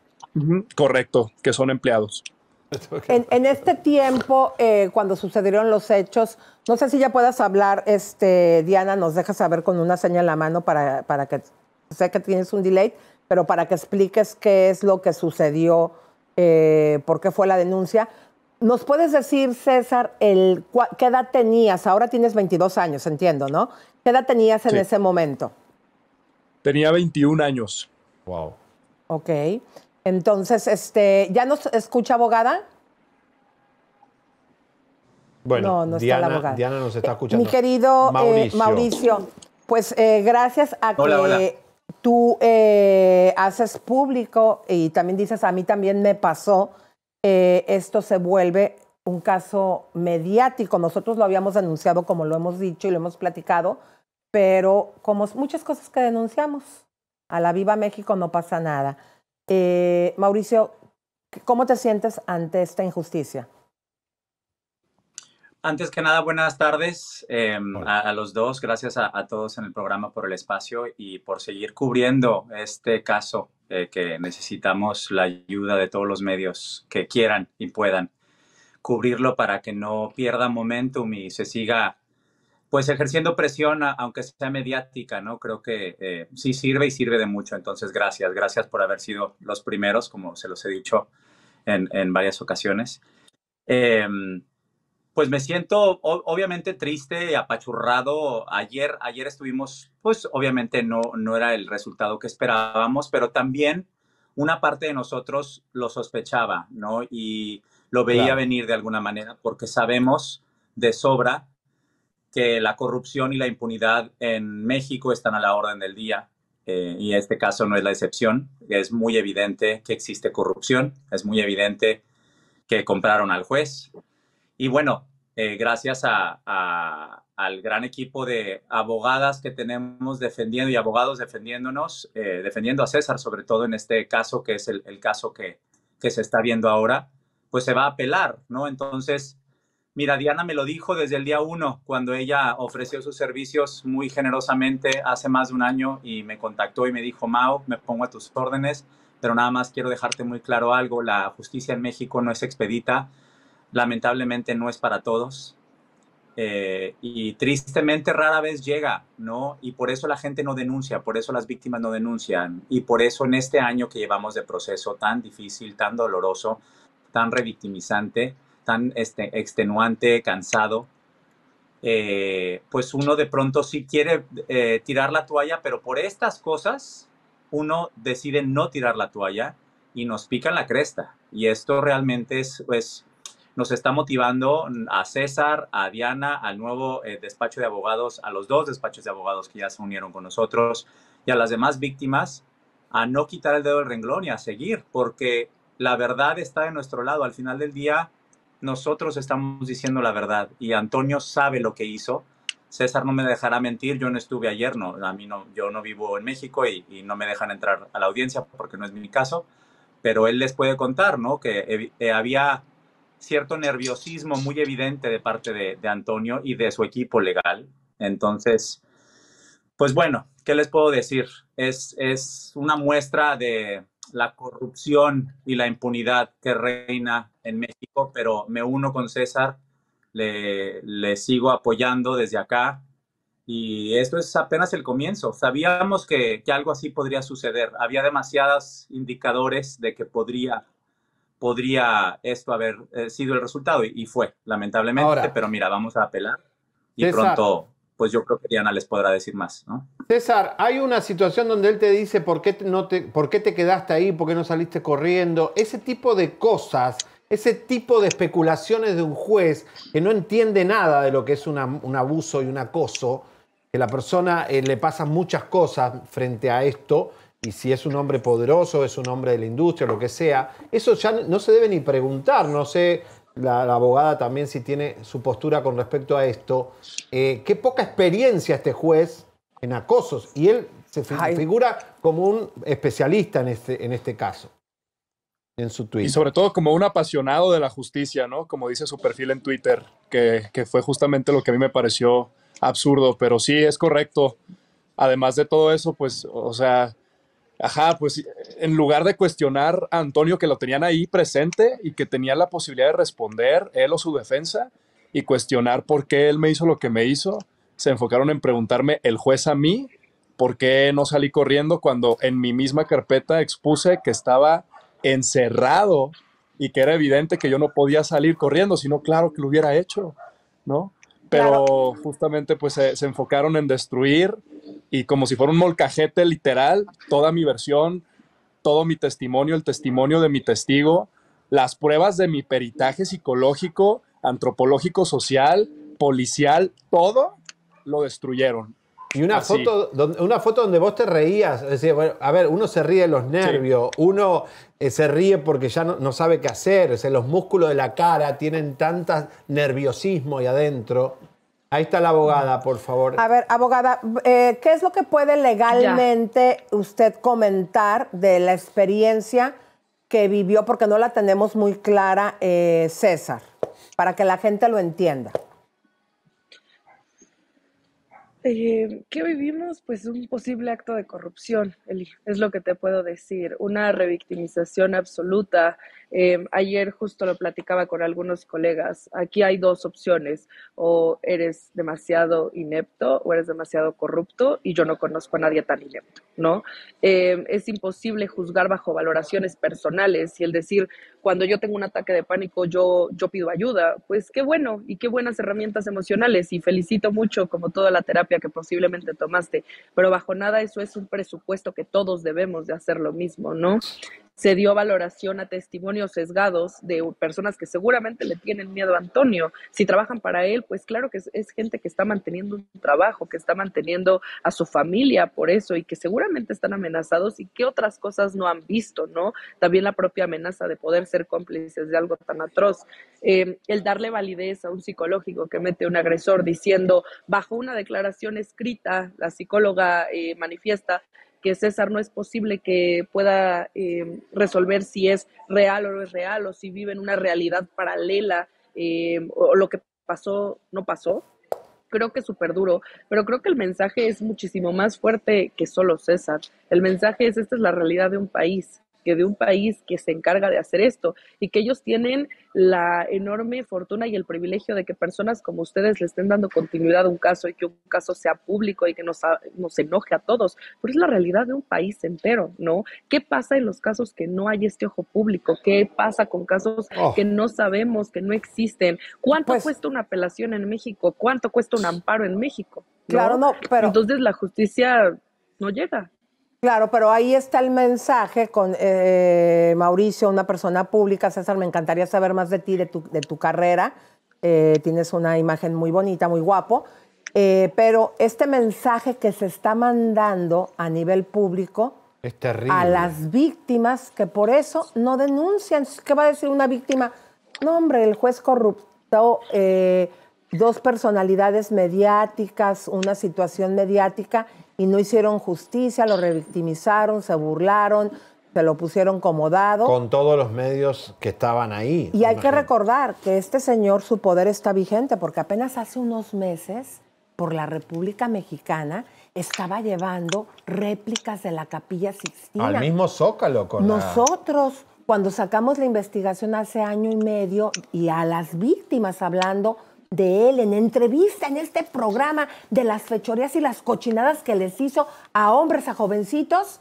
correcto, que son empleados. En, este tiempo, eh, cuando sucedieron los hechos, no sé si ya puedas hablar, este, Diana, nos dejas saber con una señal en la mano para, para que sé que tienes un delay, pero para que expliques qué es lo que sucedió, eh, por qué fue la denuncia. ¿Nos puedes decir, César, qué edad tenías? Ahora tienes 22 años, entiendo, ¿no? ¿Qué edad tenías en ese momento? Tenía 21 años. Wow. Ok. Entonces, este, ¿ya nos escucha abogada? Bueno, Diana, Diana nos está eh, escuchando. Mi querido eh, Mauricio, pues eh, gracias a que tú haces público y también dices, a mí también me pasó, esto se vuelve un caso mediático. Nosotros lo habíamos denunciado, como lo hemos dicho y lo hemos platicado, pero como muchas cosas que denunciamos, a la Viva México no pasa nada. Eh, Mauricio, ¿cómo te sientes ante esta injusticia? Antes que nada, buenas tardes em, a, los dos. Gracias a, todos en el programa por el espacio y por seguir cubriendo este caso eh, que necesitamos la ayuda de todos los medios que quieran y puedan cubrirlo para que no pierda momentum y se siga pues ejerciendo presión, aunque sea mediática, ¿no? Creo que eh, sí sirve y sirve de mucho. Entonces, gracias, gracias por haber sido los primeros, como se los he dicho en, varias ocasiones. Em, pues me siento obviamente triste, apachurrado. Ayer, ayer estuvimos, pues obviamente no, no era el resultado que esperábamos, pero también una parte de nosotros lo sospechaba, ¿no? Y lo veía venir de alguna manera, porque sabemos de sobra que la corrupción y la impunidad en México están a la orden del día eh, y este caso no es la excepción. Es muy evidente que existe corrupción, es muy evidente que compraron al juez. Y bueno, eh, gracias a, al gran equipo de abogadas que tenemos defendiendo y abogados defendiéndonos, eh, defendiendo a César, sobre todo en este caso que es el, caso que, que se está viendo ahora, pues se va a apelar, ¿no? Entonces, Mira, Diana me lo dijo desde el día uno, cuando ella ofreció sus servicios muy generosamente hace más de un año y me contactó y me dijo, Mao, me pongo a tus órdenes, pero nada más quiero dejarte muy claro algo, la justicia en México no es expedita, lamentablemente no es para todos. Eh, y tristemente rara vez llega, ¿no? Y por eso la gente no denuncia, por eso las víctimas no denuncian, y por eso en este año que llevamos de proceso tan difícil, tan doloroso, tan revictimizante, tan este, extenuante, cansado, eh, pues uno de pronto sí quiere eh, tirar la toalla, pero por estas cosas uno decide no tirar la toalla y nos pican la cresta. Y esto realmente es, pues, nos está motivando a César, a Diana, al nuevo eh, despacho de abogados, a los dos despachos de abogados que ya se unieron con nosotros y a las demás víctimas a no quitar el dedo del renglón y a seguir, porque la verdad está de nuestro lado. Al final del día, nosotros estamos diciendo la verdad y Antonio sabe lo que hizo. César no me dejará mentir, yo no estuve ayer, no, a mí no, yo no vivo en México y, no me dejan entrar a la audiencia porque no es mi caso, pero él les puede contar, ¿no? Que eh, había cierto nerviosismo muy evidente de parte de, de, Antonio y de su equipo legal. Entonces, pues bueno, ¿qué les puedo decir? Es, es una muestra de, la corrupción y la impunidad que reina en México, pero me uno con César, le, sigo apoyando desde acá y esto es apenas el comienzo. Sabíamos que, que, algo así podría suceder. Había demasiados indicadores de que podría, podría esto haber eh, sido el resultado y, fue, lamentablemente, pero mira, vamos a apelar y pronto pues yo creo que Diana les podrá decir más. César, hay una situación donde él te dice por qué, no te, por qué te quedaste ahí, por qué no saliste corriendo, ese tipo de cosas, ese tipo de especulaciones de un juez que no entiende nada de lo que es un abuso y un acoso, que la persona eh, le pasan muchas cosas frente a esto. Y si es un hombre poderoso, es un hombre de la industria, lo que sea, eso ya no se debe ni preguntar. No sé la, abogada también si tiene su postura con respecto a esto. Eh, qué poca experiencia este juez en acosos. Y él se figura como un especialista en este, en este caso. En su Twitter. Y sobre todo como un apasionado de la justicia, ¿no? Como dice su perfil en Twitter, que, que fue justamente lo que a mí me pareció absurdo, pero sí es correcto. Además de todo eso, pues, o sea, Ajá, pues en lugar de cuestionar a Antonio que lo tenían ahí presente y que tenía la posibilidad de responder él o su defensa y cuestionar por qué él me hizo lo que me hizo, se enfocaron en preguntarme el juez a mí por qué no salí corriendo cuando en mi misma carpeta expuse que estaba encerrado y que era evidente que yo no podía salir corriendo, sino claro que lo hubiera hecho, ¿no? pero justamente pues se, enfocaron en destruir y como si fuera un molcajete literal, toda mi versión, todo mi testimonio, el testimonio de mi testigo, las pruebas de mi peritaje psicológico, antropológico, social, policial, todo lo destruyeron. Y una foto, donde, una foto donde vos te reías. Es bueno, a ver, uno se ríe de los nervios, uno eh, se ríe porque ya no, sabe qué hacer. los músculos de la cara tienen tantas nerviosismo ahí adentro. Ahí está la abogada, por favor. A ver, abogada, eh, ¿qué es lo que puede legalmente usted comentar de la experiencia que vivió? Porque no la tenemos muy clara, eh, César, para que la gente lo entienda. Eh, ¿Qué vivimos? Pues un posible acto de corrupción, Eli, es lo que te puedo decir, una revictimización absoluta. Eh, ayer justo lo platicaba con algunos colegas, aquí hay dos opciones, o eres demasiado inepto o eres demasiado corrupto y yo no conozco a nadie tan inepto, ¿no? Eh, es imposible juzgar bajo valoraciones personales y el decir, cuando yo tengo un ataque de pánico, yo, yo pido ayuda. Pues qué bueno y qué buenas herramientas emocionales y felicito mucho como toda la terapia que posiblemente tomaste, pero bajo nada eso es un presupuesto que todos debemos de hacer lo mismo, ¿no? se dio valoración a testimonios sesgados de personas que seguramente le tienen miedo a Antonio. Si trabajan para él, pues claro que es, gente que está manteniendo un trabajo, que está manteniendo a su familia por eso y que seguramente están amenazados y que otras cosas no han visto, ¿no? También la propia amenaza de poder ser cómplices de algo tan atroz. Em, el darle validez a un psicológico que mete un agresor diciendo, bajo una declaración escrita, la psicóloga eh, manifiesta que César no es posible que pueda em, resolver si es real o no es real, o si vive en una realidad paralela, em, o lo que pasó no pasó. Creo que es súper duro, pero creo que el mensaje es muchísimo más fuerte que solo César. El mensaje es, esta es la realidad de un país, que de un país que se encarga de hacer esto y que ellos tienen la enorme fortuna y el privilegio de que personas como ustedes le estén dando continuidad a un caso y que un caso sea público y que nos, enoje a todos, pero es la realidad de un país entero, ¿no? ¿Qué pasa en los casos que no hay este ojo público? ¿Qué pasa con casos oh. que no sabemos, que no existen? ¿Cuánto pues cuesta una apelación en México? ¿Cuánto cuesta un amparo en México? Claro, no, pero... Entonces la justicia no llega. Claro, pero ahí está el mensaje con eh, Mauricio, una persona pública. César, me encantaría saber más de ti, de tu, carrera. Eh, tienes una imagen muy bonita, muy guapo. Eh, pero este mensaje que se está mandando a nivel público a las víctimas que por eso no denuncian. ¿Qué va a decir una víctima? No, hombre, el juez corrupto, dos personalidades mediáticas, una situación mediática y no hicieron justicia, lo revictimizaron, se burlaron, se lo pusieron como Con todos los medios que estaban ahí. Y hay que recordar que este señor, su poder está vigente, porque apenas hace unos meses, por la República Mexicana, estaba llevando réplicas de la Capilla Sixtina. Al mismo Zócalo con Nosotros, cuando sacamos la investigación hace año y medio, y a las víctimas hablando de él en entrevista en este programa de las fechorías y las cochinadas que les hizo a hombres, a jovencitos.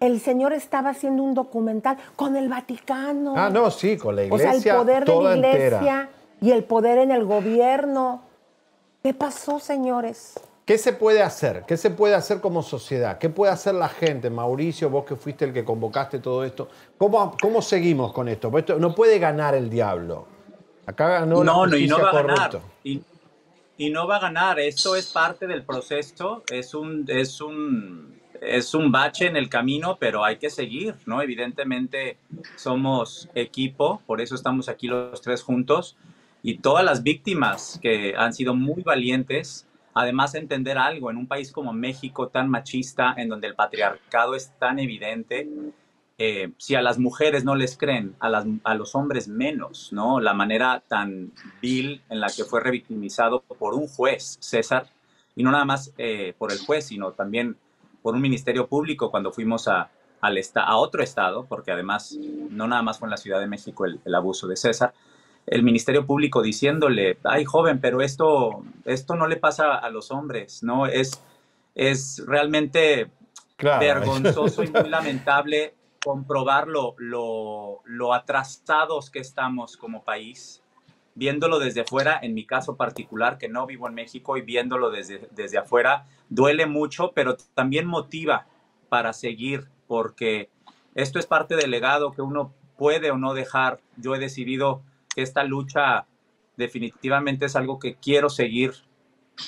El señor estaba haciendo un documental con el Vaticano. Ah, no, sí, con la iglesia. O sea, el poder de la iglesia y el poder en el gobierno. ¿Qué pasó, señores? ¿Qué se puede hacer? ¿Qué se puede hacer como sociedad? ¿Qué puede hacer la gente? Mauricio, vos que fuiste el que convocaste todo esto, ¿cómo, cómo seguimos con esto? esto no puede ganar el diablo. Acá no, no, y no va a ganar. Y, no va a ganar. Esto es parte del proceso. Es un, es un, es un bache en el camino, pero hay que seguir, ¿no? Evidentemente somos equipo, por eso estamos aquí los tres juntos. Y todas las víctimas que han sido muy valientes, además entender algo en un país como México tan machista, en donde el patriarcado es tan evidente, eh, si a las mujeres no les creen, a, las, a, los hombres menos, ¿no? La manera tan vil en la que fue revictimizado por un juez, César, y no nada más eh, por el juez, sino también por un ministerio público cuando fuimos a, a otro estado, porque además no nada más fue en la Ciudad de México el, abuso de César, el ministerio público diciéndole, ay joven, pero esto, esto no le pasa a los hombres, ¿no? Es, es realmente... Vergonzoso y muy lamentable comprobar lo, lo, atrasados que estamos como país, viéndolo desde fuera, en mi caso particular, que no vivo en México y viéndolo desde, desde afuera, duele mucho, pero también motiva para seguir, porque esto es parte del legado que uno puede o no dejar. Yo he decidido que esta lucha definitivamente es algo que quiero seguir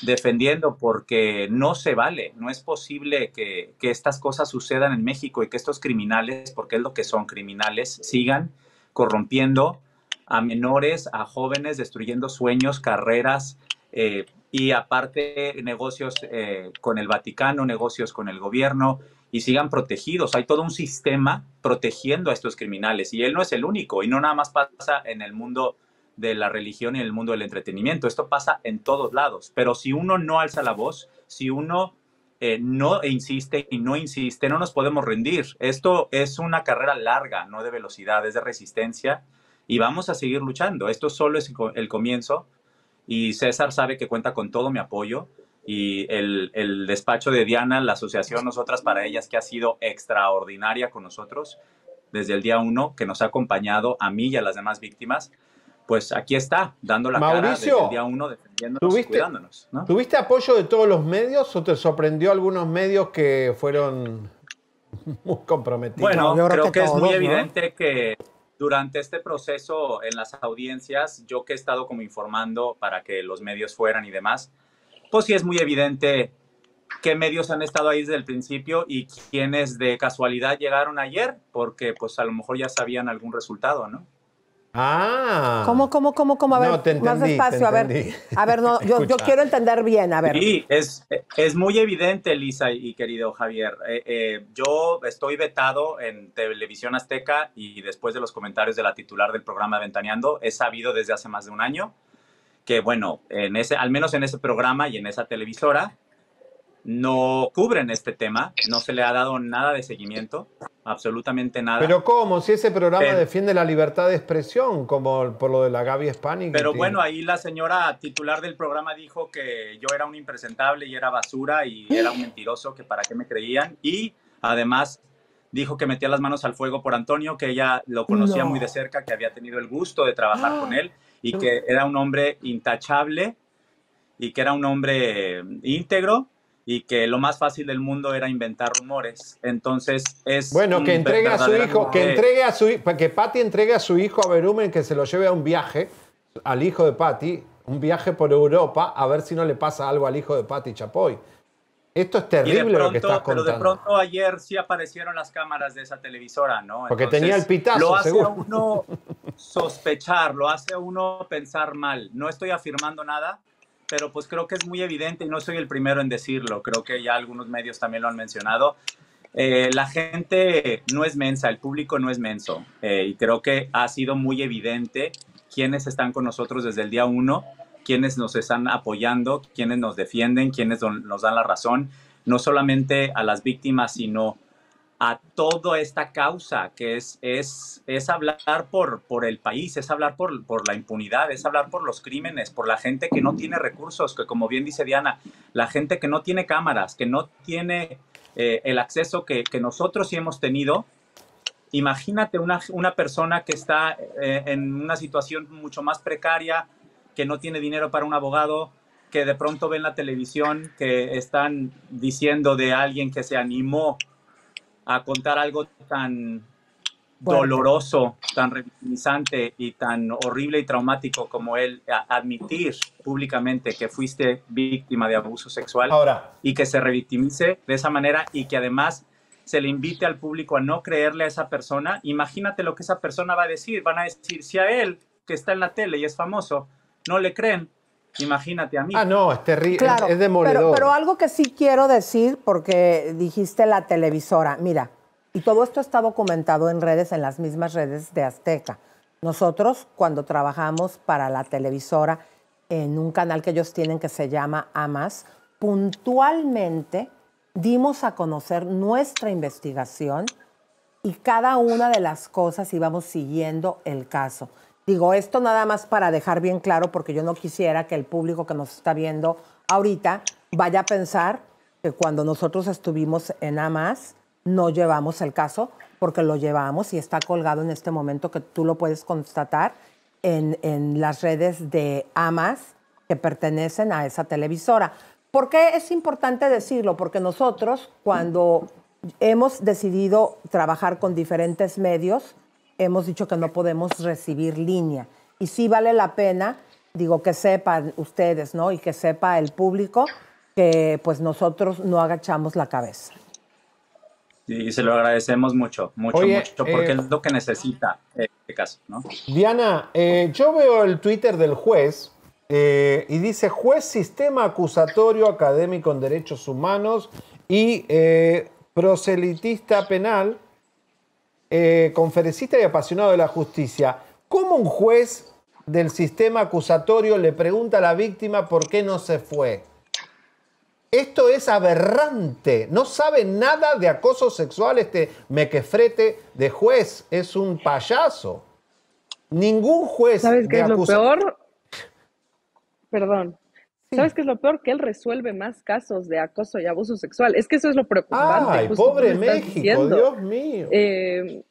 defendiendo porque no se vale, no es posible que, estas cosas sucedan en México y que estos criminales, porque es lo que son criminales, sigan corrompiendo a menores, a jóvenes, destruyendo sueños, carreras eh, y aparte negocios eh, con el Vaticano, negocios con el gobierno y sigan protegidos. Hay todo un sistema protegiendo a estos criminales y él no es el único y no nada más pasa en el mundo de la religión y el mundo del entretenimiento. Esto pasa en todos lados, pero si uno no alza la voz, si uno eh, no insiste y no insiste, no nos podemos rendir. Esto es una carrera larga, no de velocidad, es de resistencia y vamos a seguir luchando. Esto solo es el comienzo y César sabe que cuenta con todo mi apoyo y el, el despacho de Diana, la asociación Nosotras para Ellas, que ha sido extraordinaria con nosotros desde el día uno, que nos ha acompañado a mí y a las demás víctimas pues aquí está, dando la cara desde día uno, defendiéndonos cuidándonos. ¿Tuviste apoyo de todos los medios o te sorprendió algunos medios que fueron muy comprometidos? Bueno, creo, que, es muy evidente que durante este proceso en las audiencias, yo que he estado como informando para que los medios fueran y demás, pues sí es muy evidente qué medios han estado ahí desde el principio y quiénes de casualidad llegaron ayer, porque pues a lo mejor ya sabían algún resultado, ¿no? Ah. ¿Cómo, cómo, cómo, cómo? A ver, no, te entendí, a ver. A ver, no, yo, quiero entender bien, a ver. Sí, es, es muy evidente, Lisa y querido Javier. Eh, eh, yo estoy vetado en Televisión Azteca y después de los comentarios de la titular del programa Ventaneando, he sabido desde hace más de un año que, bueno, en ese, al menos en ese programa y en esa televisora, no cubren este tema, no se le ha dado nada de seguimiento, absolutamente nada. Pero ¿cómo? Si ese programa defiende la libertad de expresión, como por lo de la Gaby Spanning Pero bueno, ahí la señora titular del programa dijo que yo era un impresentable y era basura y era un mentiroso, que para qué me creían. Y además dijo que metía las manos al fuego por Antonio, que ella lo conocía muy de cerca, que había tenido el gusto de trabajar con él y que era un hombre intachable y que era un hombre íntegro y que lo más fácil del mundo era inventar rumores. Entonces es... Bueno, que entregue a su hijo, que entregue a su que Patty entregue a su hijo a Berumen, que se lo lleve a un viaje, al hijo de Patty, un viaje por Europa, a ver si no le pasa algo al hijo de Patty Chapoy. Esto es terrible lo que estás contando. Pero de pronto ayer sí aparecieron las cámaras de esa televisora, ¿no? Porque tenía el pitazo, Lo hace a uno sospechar, lo hace a uno pensar mal. No estoy afirmando nada, pero pues creo que es muy evidente y no soy el primero en decirlo, creo que ya algunos medios también lo han mencionado. Eh, la gente no es mensa, el público no es menso eh, y creo que ha sido muy evidente quiénes están con nosotros desde el día uno, quiénes nos están apoyando, quiénes nos defienden, quiénes nos dan la razón, no solamente a las víctimas, sino a toda esta causa, que es, es, es hablar por, por el país, es hablar por, la impunidad, es hablar por los crímenes, por la gente que no tiene recursos, que como bien dice Diana, la gente que no tiene cámaras, que no tiene eh, el acceso que, nosotros sí hemos tenido. Imagínate una, una persona que está eh, en una situación mucho más precaria, que no tiene dinero para un abogado, que de pronto ve en la televisión que están diciendo de alguien que se animó a contar algo tan doloroso, tan revictimizante y tan horrible y traumático como él, admitir públicamente que fuiste víctima de abuso sexual Ahora. y que se revictimice de esa manera y que además se le invite al público a no creerle a esa persona, imagínate lo que esa persona va a decir, van a decir, si a él, que está en la tele y es famoso, no le creen, Imagínate a mí. Ah, no, es terrible, es, de Pero, pero, algo que sí quiero decir, porque dijiste la televisora, mira, y todo esto está documentado en redes, en las mismas redes de Azteca. Nosotros, cuando trabajamos para la televisora, en un canal que ellos tienen que se llama AMAS, puntualmente dimos a conocer nuestra investigación y cada una de las cosas íbamos siguiendo el caso. Digo, esto nada más para dejar bien claro, porque yo no quisiera que el público que nos está viendo ahorita vaya a pensar que cuando nosotros estuvimos en AMAS no llevamos el caso, porque lo llevamos y está colgado en este momento que tú lo puedes constatar en, las redes de AMAS que pertenecen a esa televisora. ¿Por qué es importante decirlo? Porque nosotros cuando hemos decidido trabajar con diferentes medios, hemos dicho que no podemos recibir línea. Y sí vale la pena, digo, que sepan ustedes, ¿no? Y que sepa el público que pues nosotros no agachamos la cabeza. Y se lo agradecemos mucho, mucho, mucho, porque eh, es lo que necesita este caso, ¿no? Diana, eh, yo veo el Twitter del juez eh, y dice juez sistema acusatorio académico en derechos humanos y proselitista penal eh, conferencista y apasionado de la justicia. ¿Cómo un juez del sistema acusatorio le pregunta a la víctima por qué no se fue? Esto es aberrante. No sabe nada de acoso sexual este mequefrete de juez. Es un payaso. Ningún juez. ¿Sabes qué es lo peor? Perdón. ¿Sabes qué es lo peor? Que él resuelve más casos de acoso y abuso sexual. Es que eso es lo preocupante. ¡Ay, pobre México! ¡Dios mío! Eh,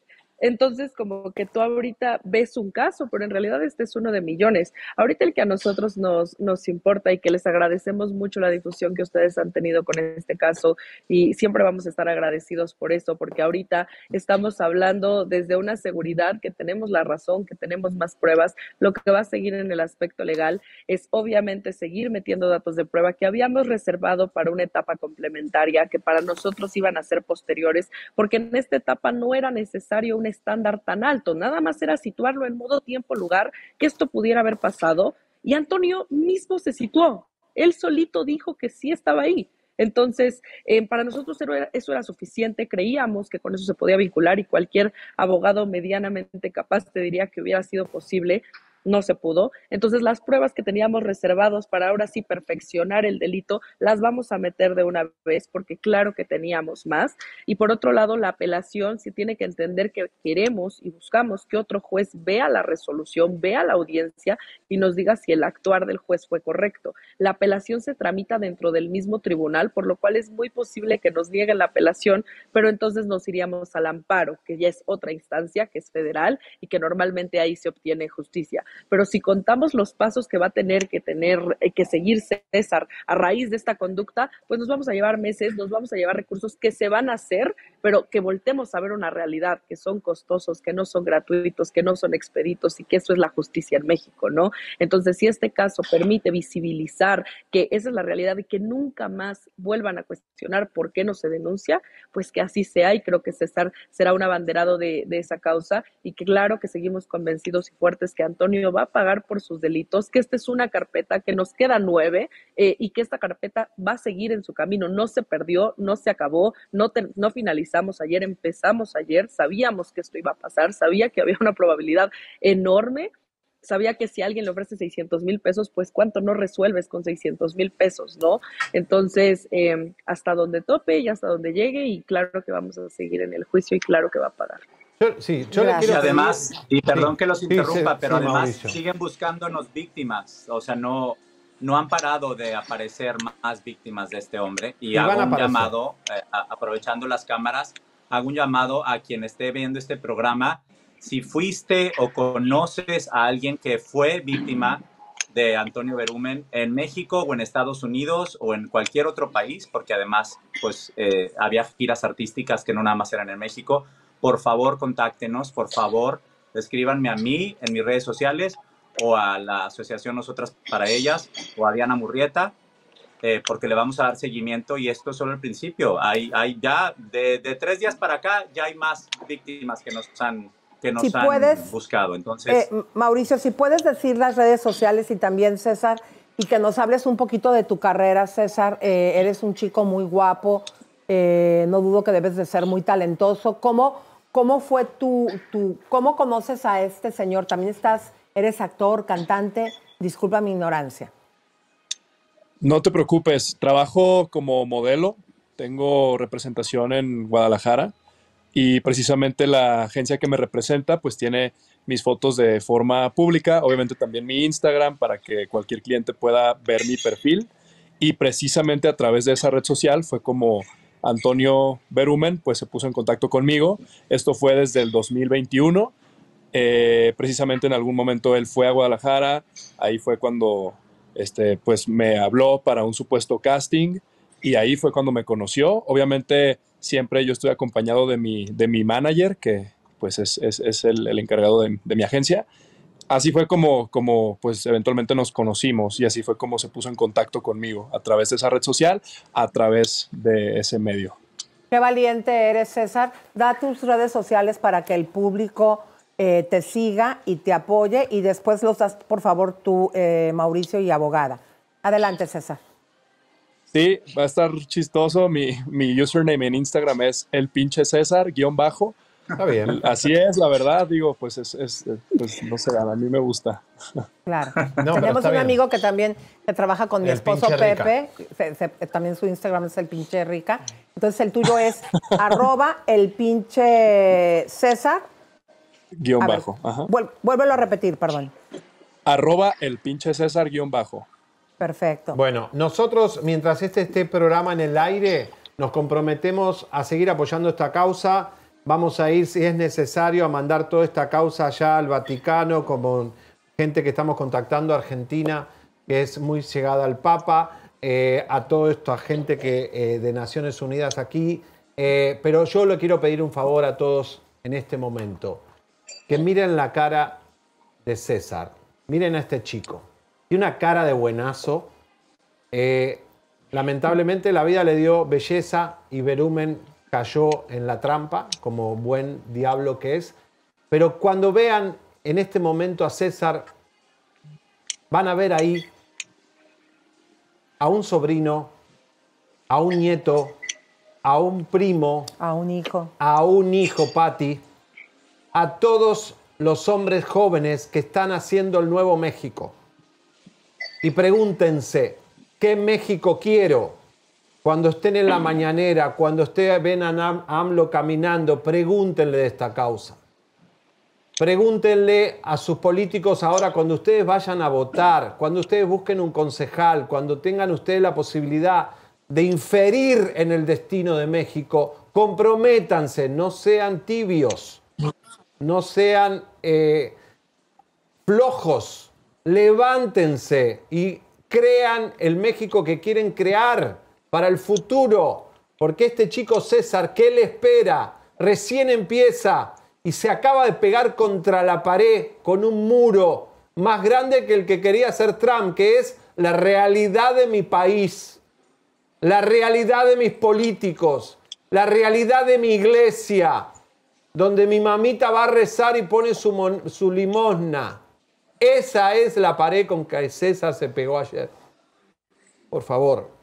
entonces, como que tú ahorita ves un caso, pero en realidad este es uno de millones. Ahorita el que a nosotros nos, nos importa y que les agradecemos mucho la difusión que ustedes han tenido con este caso y siempre vamos a estar agradecidos por eso, porque ahorita estamos hablando desde una seguridad que tenemos la razón, que tenemos más pruebas. Lo que va a seguir en el aspecto legal es obviamente seguir metiendo datos de prueba que habíamos reservado para una etapa complementaria que para nosotros iban a ser posteriores, porque en esta etapa no era necesario una estándar tan alto. Nada más era situarlo en modo, tiempo, lugar, que esto pudiera haber pasado. Y Antonio mismo se situó. Él solito dijo que sí estaba ahí. Entonces, eh, para nosotros era, eso era, suficiente, creíamos que con eso se podía vincular y cualquier abogado medianamente capaz te diría que hubiera sido posible, no se pudo. Entonces las pruebas que teníamos reservados para ahora sí perfeccionar el delito, las vamos a meter de una vez porque claro que teníamos más. Y por otro lado, la apelación sí tiene que entender que queremos y buscamos que otro juez vea la resolución, vea la audiencia y nos diga si el actuar del juez fue correcto. La apelación se tramita dentro del mismo tribunal, por lo cual es muy posible que nos niegue la apelación, pero entonces nos iríamos al amparo, que ya es otra instancia, que es federal y que normalmente ahí se obtiene justicia pero si contamos los pasos que va a tener que tener, eh, que seguir César a raíz de esta conducta, pues nos vamos a llevar meses, nos vamos a llevar recursos que se van a hacer, pero que voltemos a ver una realidad, que son costosos, que no son gratuitos, que no son expeditos y que eso es la justicia en México, ¿no? Entonces, si este caso permite visibilizar que esa es la realidad y que nunca más vuelvan a cuestionar por qué no se denuncia, pues que así sea y creo que César será un abanderado de, de esa causa y que claro que seguimos convencidos y fuertes que Antonio va a pagar por sus delitos, que esta es una carpeta, que nos queda nueve eh, y que esta carpeta va a seguir en su camino. No se perdió, no se acabó, no, finalizamos ayer, empezamos ayer, sabíamos que esto iba a pasar, sabía que había una probabilidad enorme sabía que si alguien le ofrece 600 mil pesos, pues cuánto no resuelves con 600 mil pesos, ¿no? Entonces, em, hasta donde tope y hasta donde llegue, y claro que vamos a seguir en el juicio y claro que va a pagar sí, yo le y además, y perdón que los interrumpa, pero además siguen buscándonos víctimas, o sea, no, no han parado de aparecer más víctimas de este hombre y, hago un llamado, eh, aprovechando las cámaras, hago un llamado a quien esté viendo este programa, si fuiste o conoces a alguien que fue víctima de Antonio Berumen en México o en Estados Unidos o en cualquier otro país, porque además pues eh, había giras artísticas que no nada más eran en México, por favor contáctenos, por favor escríbanme a mí en mis redes sociales o a la asociación Nosotras para Ellas o a Diana Murrieta, eh, porque le vamos a dar seguimiento y esto es solo el principio. Hay, hay ya, de, tres días para acá, ya hay más víctimas que nos han, que nos han buscado. Entonces, eh, Mauricio, si puedes decir las redes sociales y también César, y que nos hables un poquito de tu carrera, César. Eh, eres un chico muy guapo, no dudo que debes de ser muy talentoso. ¿Cómo? ¿Cómo fue tu, tu, cómo conoces a este señor? También estás, eres actor, cantante. Disculpa mi ignorancia. No te preocupes, trabajo como modelo, tengo representación en Guadalajara y precisamente la agencia que me representa pues tiene mis fotos de forma pública, obviamente también mi Instagram para que cualquier cliente pueda ver mi perfil y precisamente a través de esa red social fue como Antonio Berumen, pues se puso en contacto conmigo. Esto fue desde el 2021. Eh, precisamente en algún momento él fue a Guadalajara, ahí fue cuando este, pues me habló para un supuesto casting y ahí fue cuando me conoció. Obviamente siempre yo estoy acompañado de mi, de mi manager, que pues es, es, el, encargado de mi agencia así fue como, como pues eventualmente nos conocimos y así fue como se puso en contacto conmigo a través de esa red social, a través de ese medio. Qué valiente eres, César. Da tus redes sociales para que el público eh, te siga y te apoye y después los das, por favor, tú, eh, Mauricio y abogada. Adelante, César. Sí, va a estar chistoso. Mi, mi username en Instagram es el pinche César, guión bajo. Está bien. Así es, la verdad, digo, pues es, eh, pues no sé, a mí me gusta. Claro. Tenemos un amigo que también trabaja con mi esposo Pepe, también su Instagram es el pinche rica. Entonces el tuyo es arroba el pinche César. Guión bajo. vuélvelo a repetir, perdón. Arroba el pinche César guión bajo. Perfecto. Bueno, nosotros, mientras este esté programa en el aire, nos comprometemos a seguir apoyando esta causa Vamos a ir, si es necesario, a mandar toda esta causa allá al Vaticano, como gente que estamos contactando, Argentina, que es muy llegada al Papa, eh, a a esto, a gente que, eh, de Naciones Unidas aquí. Eh, pero yo le quiero pedir un favor a todos en este momento. Que miren la cara de César. Miren a este chico. Tiene una cara de buenazo. lamentablemente la vida le dio belleza y verumen cayó en la trampa, como buen diablo que es. Pero cuando vean en este momento a César, van a ver ahí a un sobrino, a un nieto, a un primo, a un hijo, a un hijo, Patti, a todos los hombres jóvenes que están haciendo el Nuevo México. Y pregúntense, ¿qué México quiero? Cuando estén en la mañanera, cuando ustedes ven a AMLO caminando, pregúntenle de esta causa. Pregúntenle a sus políticos ahora, cuando ustedes vayan a votar, cuando ustedes busquen un concejal, cuando tengan ustedes la posibilidad de inferir en el destino de México, comprométanse, no sean tibios, no sean eh, flojos, levántense y crean el México que quieren crear para el futuro, porque este chico César, ¿qué le espera? Recién empieza y se acaba de pegar contra la pared con un muro más grande que el que quería hacer Trump, que es la realidad de mi país, la realidad de mis políticos, la realidad de mi iglesia, donde mi mamita va a rezar y pone su, su limosna. Esa es la pared con que César se pegó ayer. Por favor,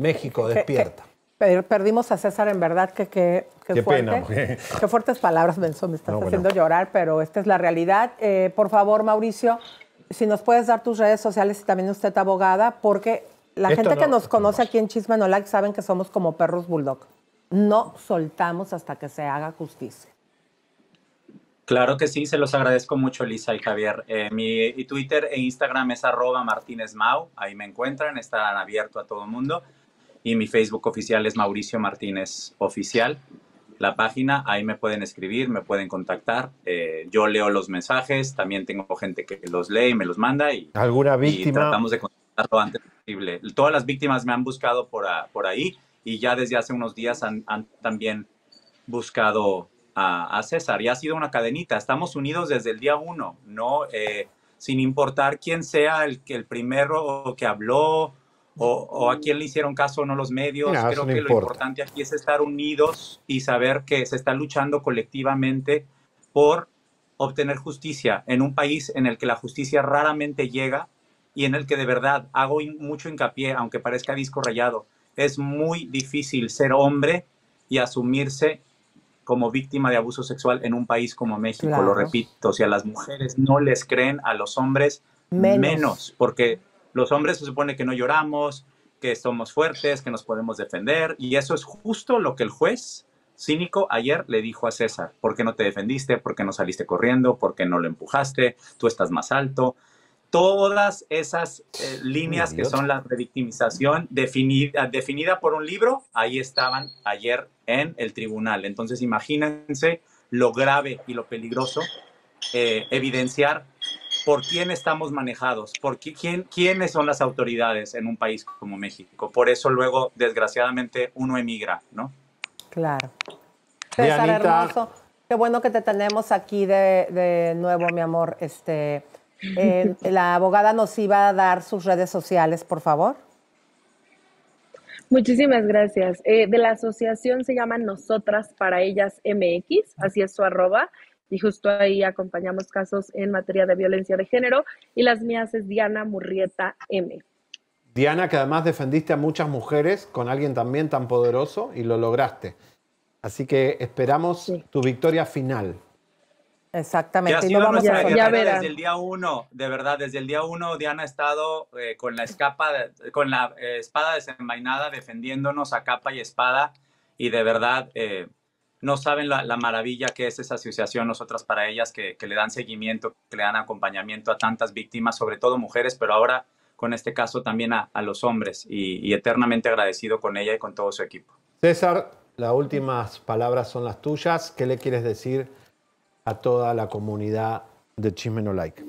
México despierta. perdimos a César, en verdad, que, qué pena. Qué fuertes palabras, Benson, me estás haciendo llorar, pero esta es la realidad. Eh, por favor, Mauricio, si nos puedes dar tus redes sociales y también usted abogada, porque la gente que nos conoce aquí en Chisme No Like saben que somos como perros bulldog. No soltamos hasta que se haga justicia. Claro que sí, se los agradezco mucho, Lisa y Javier. Eh, mi Twitter e Instagram es arroba Martínez ahí me encuentran, están abierto a todo el mundo. Y mi Facebook oficial es Mauricio Martínez Oficial. La página, ahí me pueden escribir, me pueden contactar. Eh, yo leo los mensajes, también tengo gente que los lee y me los manda. Y, ¿Alguna víctima? Y tratamos de contactar lo antes posible. Todas las víctimas me han buscado por, por ahí y ya desde hace unos días han, también buscado a, César y ha sido una cadenita. Estamos unidos desde el día uno, ¿no? Eh, sin importar quién sea el, el primero que habló o, a quién le hicieron caso o no los medios. Creo que lo importante aquí es estar unidos y saber que se está luchando colectivamente por obtener justicia en un país en el que la justicia raramente llega y en el que de verdad hago mucho hincapié, aunque parezca disco rayado, es muy difícil ser hombre y asumirse como víctima de abuso sexual en un país como México, lo repito, si a las mujeres no les creen, a los hombres menos porque los hombres se supone que no lloramos, que somos fuertes, que nos podemos defender, y eso es justo lo que el juez cínico ayer le dijo a César, ¿por qué no te defendiste? ¿Por qué no saliste corriendo? ¿Por qué no lo empujaste? Tú estás más alto. Todas esas eh, líneas que son la revictimización definida, definida por un libro, ahí estaban ayer en el tribunal. Entonces imagínense lo grave y lo peligroso eh, evidenciar por quién estamos manejados, por quién, quiénes son las autoridades en un país como México. Por eso luego, desgraciadamente, uno emigra, ¿no? Claro. César, hermoso. Qué bueno que te tenemos aquí de, nuevo, mi amor. Este, eh, la abogada nos iba a dar sus redes sociales, por favor. Muchísimas gracias. Eh, de la asociación se llama Nosotras para Ellas MX, así es su arroba y justo ahí acompañamos casos en materia de violencia de género y las mías es Diana Murrieta M. Diana, que además defendiste a muchas mujeres con alguien también tan poderoso y lo lograste. Así que esperamos tu victoria final. Exactamente. ya, desde el día uno, de verdad, desde el día uno Diana ha estado eh, con la, con la eh, espada desenvainada defendiéndonos a capa y espada y de verdad eh, no saben la, maravilla que es esa asociación, nosotras para ellas, que, le dan seguimiento, que le dan acompañamiento a tantas víctimas, sobre todo mujeres, pero ahora con este caso también a, los hombres y, eternamente agradecido con ella y con todo su equipo. César, las últimas palabras son las tuyas. ¿Qué le quieres decir a toda la comunidad de Chimeno Like?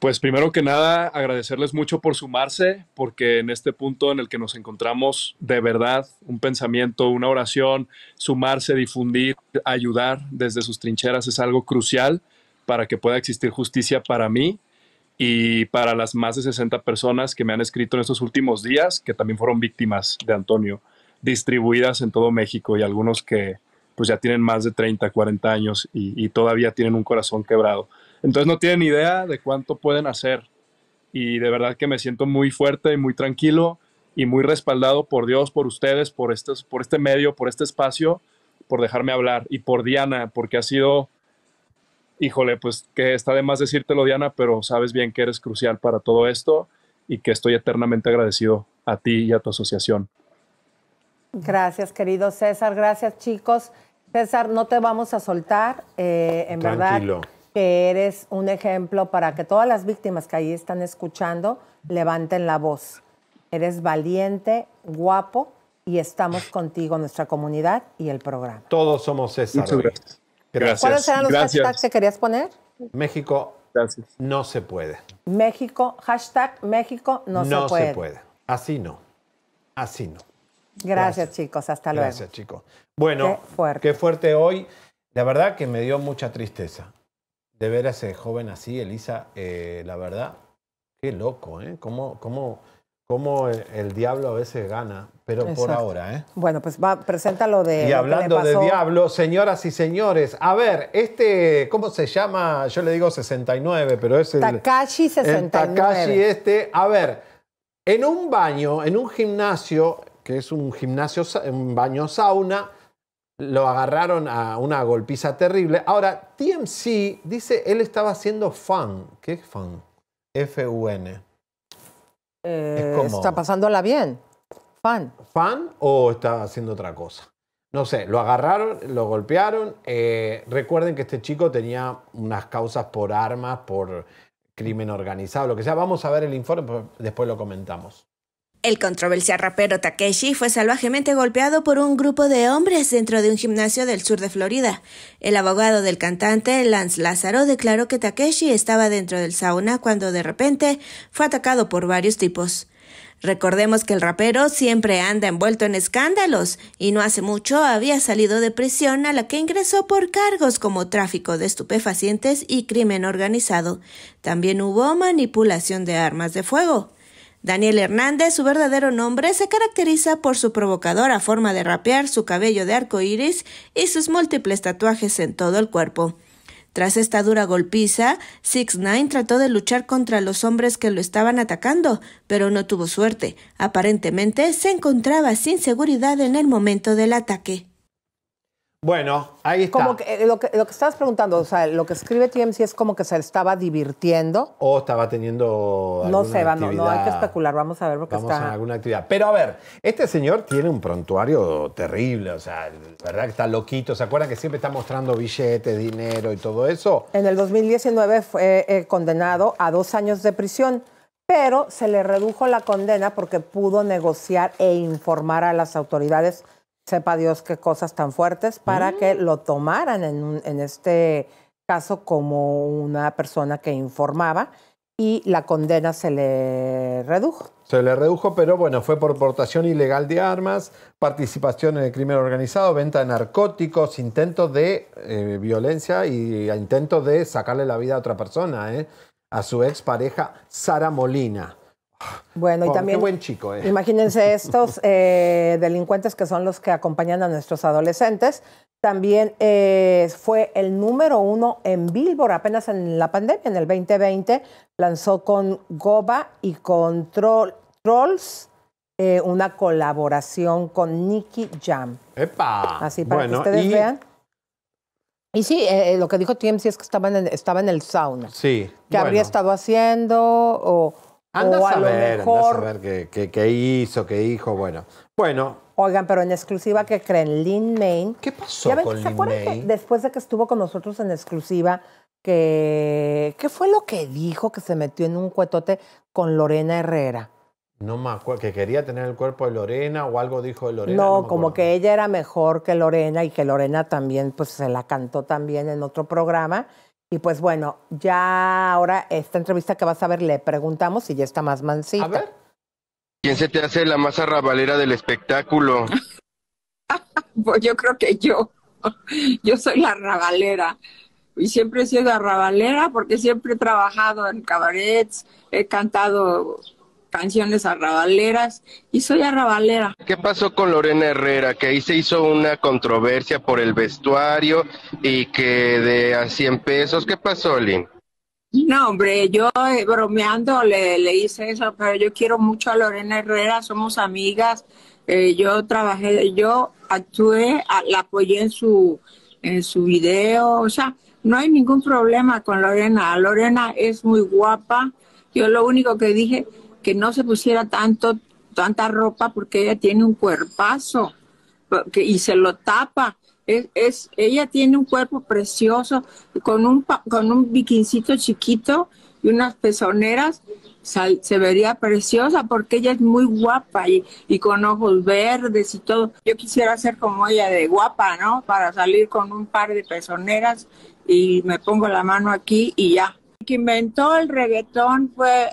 Pues primero que nada, agradecerles mucho por sumarse, porque en este punto en el que nos encontramos, de verdad, un pensamiento, una oración, sumarse, difundir, ayudar desde sus trincheras es algo crucial para que pueda existir justicia para mí y para las más de 60 personas que me han escrito en estos últimos días, que también fueron víctimas de Antonio, distribuidas en todo México y algunos que pues ya tienen más de 30, 40 años y todavía tienen un corazón quebrado. Entonces no tienen idea de cuánto pueden hacer. Y de verdad que me siento muy fuerte y muy tranquilo y muy respaldado por Dios, por ustedes, por este, por este medio, por este espacio, por dejarme hablar y por Diana, porque ha sido, híjole, pues que está de más decírtelo Diana, pero sabes bien que eres crucial para todo esto y que estoy eternamente agradecido a ti y a tu asociación. Gracias, querido César. Gracias, chicos. César, no te vamos a soltar, eh, en Tranquilo. verdad que eres un ejemplo para que todas las víctimas que ahí están escuchando levanten la voz. Eres valiente, guapo y estamos contigo, nuestra comunidad y el programa. Todos somos César. gracias. ¿Cuáles eran los hashtags que querías poner? México no se puede. México, hashtag México no, se puede. Así no. Así no. Gracias, chicos. Hasta luego. Gracias, chicos. Bueno, qué fuerte hoy. La verdad que me dio mucha tristeza de ver a ese joven así, Elisa, eh, la verdad, qué loco, ¿eh? ¿Cómo, cómo, el, diablo a veces gana, pero por ahora, ¿eh? Bueno, pues va, presenta lo de. Y hablando de diablo, señoras y señores, a ver, este, ¿cómo se llama? Yo le digo 69, pero es el. Takashi 69. Takashi este, a ver, en un baño, en un gimnasio, que es un gimnasio, un baño sauna, lo agarraron a una golpiza terrible. Ahora, TMC dice él estaba haciendo fan. ¿Qué es fan? F-U-N. Eh, está pasándola bien. Fan. ¿Fan o está haciendo otra cosa? No sé, lo agarraron, lo golpearon. Eh, recuerden que este chico tenía unas causas por armas, por crimen organizado, lo que sea. Vamos a ver el informe, después lo comentamos. El controversial rapero Takeshi fue salvajemente golpeado por un grupo de hombres dentro de un gimnasio del sur de Florida. El abogado del cantante, Lance Lázaro, declaró que Takeshi estaba dentro del sauna cuando de repente fue atacado por varios tipos. Recordemos que el rapero siempre anda envuelto en escándalos y no hace mucho había salido de prisión a la que ingresó por cargos como tráfico de estupefacientes y crimen organizado. También hubo manipulación de armas de fuego. Daniel Hernández, su verdadero nombre, se caracteriza por su provocadora forma de rapear, su cabello de arco iris y sus múltiples tatuajes en todo el cuerpo. Tras esta dura golpiza, Six Nine trató de luchar contra los hombres que lo estaban atacando, pero no tuvo suerte. Aparentemente se encontraba sin seguridad en el momento del ataque. Bueno, ahí está. Como que, eh, lo, que, lo estabas preguntando, o sea, lo que escribe TMC es como que se estaba divirtiendo. O estaba teniendo. no sé, no, hay que especular, vamos a ver porque vamos A alguna actividad. Pero a ver, este señor tiene un prontuario terrible, o sea, verdad que está loquito. ¿Se acuerdan que siempre está mostrando billetes, dinero y todo eso? En el 2019 fue eh, condenado a dos años de prisión pero se le redujo la condena porque pudo negociar e informar a las autoridades sepa Dios qué cosas tan fuertes, para que mm. lo tomaran en, este caso como una persona que informaba y la condena se le redujo. Se le redujo, pero bueno, fue por portación ilegal de armas, participación en el crimen organizado, venta de narcóticos, intento de eh, violencia y eh, intento de sacarle la vida a otra persona, ¿eh? a su expareja Sara Molina. Bueno, y oh, también. Qué buen chico, eh. Imagínense estos eh, delincuentes que son los que acompañan a nuestros adolescentes. También eh, fue el número uno en Billboard apenas en la pandemia, en el 2020. Lanzó con Goba y con Trolls eh, una colaboración con Nicky Jam. ¡Epa! Así para que ustedes vean. Y sí, lo que dijo TMC es que estaba en el sauna. Sí. Que habría estado haciendo o, Anda a, ver, Anda a saber qué, hizo, qué dijo, bueno. Bueno. Oigan, pero en exclusiva, que creen? Lin Main. ¿Qué pasó con ¿Se Lin acuerdan que después de que estuvo con nosotros en exclusiva, que, ¿qué fue lo que dijo que se metió en un cuetote con Lorena Herrera? No me acuerdo, que quería tener el cuerpo de Lorena o algo dijo de Lorena. no como que ella era mejor que Lorena y que Lorena también, pues se la cantó también en otro programa y pues bueno, ya ahora esta entrevista que vas a ver le preguntamos si ya está más mansita. A ver. ¿Quién se te hace la más arrabalera del espectáculo? pues yo creo que yo. Yo soy la arrabalera. Y siempre he sido arrabalera porque siempre he trabajado en cabarets, he cantado canciones arrabaleras y soy arrabalera. ¿Qué pasó con Lorena Herrera? Que ahí se hizo una controversia por el vestuario y que de a 100 pesos. ¿Qué pasó, Lynn? No, hombre, yo eh, bromeando le, le, hice eso, pero yo quiero mucho a Lorena Herrera, somos amigas. Eh, yo trabajé, yo actué, la apoyé en su, en su video, o sea, no hay ningún problema con Lorena. Lorena es muy guapa. Yo lo único que dije, no se pusiera tanto, tanta ropa porque ella tiene un cuerpazo y se lo tapa. Es, ella tiene un cuerpo precioso, con un, con un bikincito chiquito y unas pezoneras, se vería preciosa porque ella es muy guapa y, y con ojos verdes y todo. Yo quisiera ser como ella de guapa, ¿no? Para salir con un par de pezoneras y me pongo la mano aquí y ya. El que inventó el reggaetón fue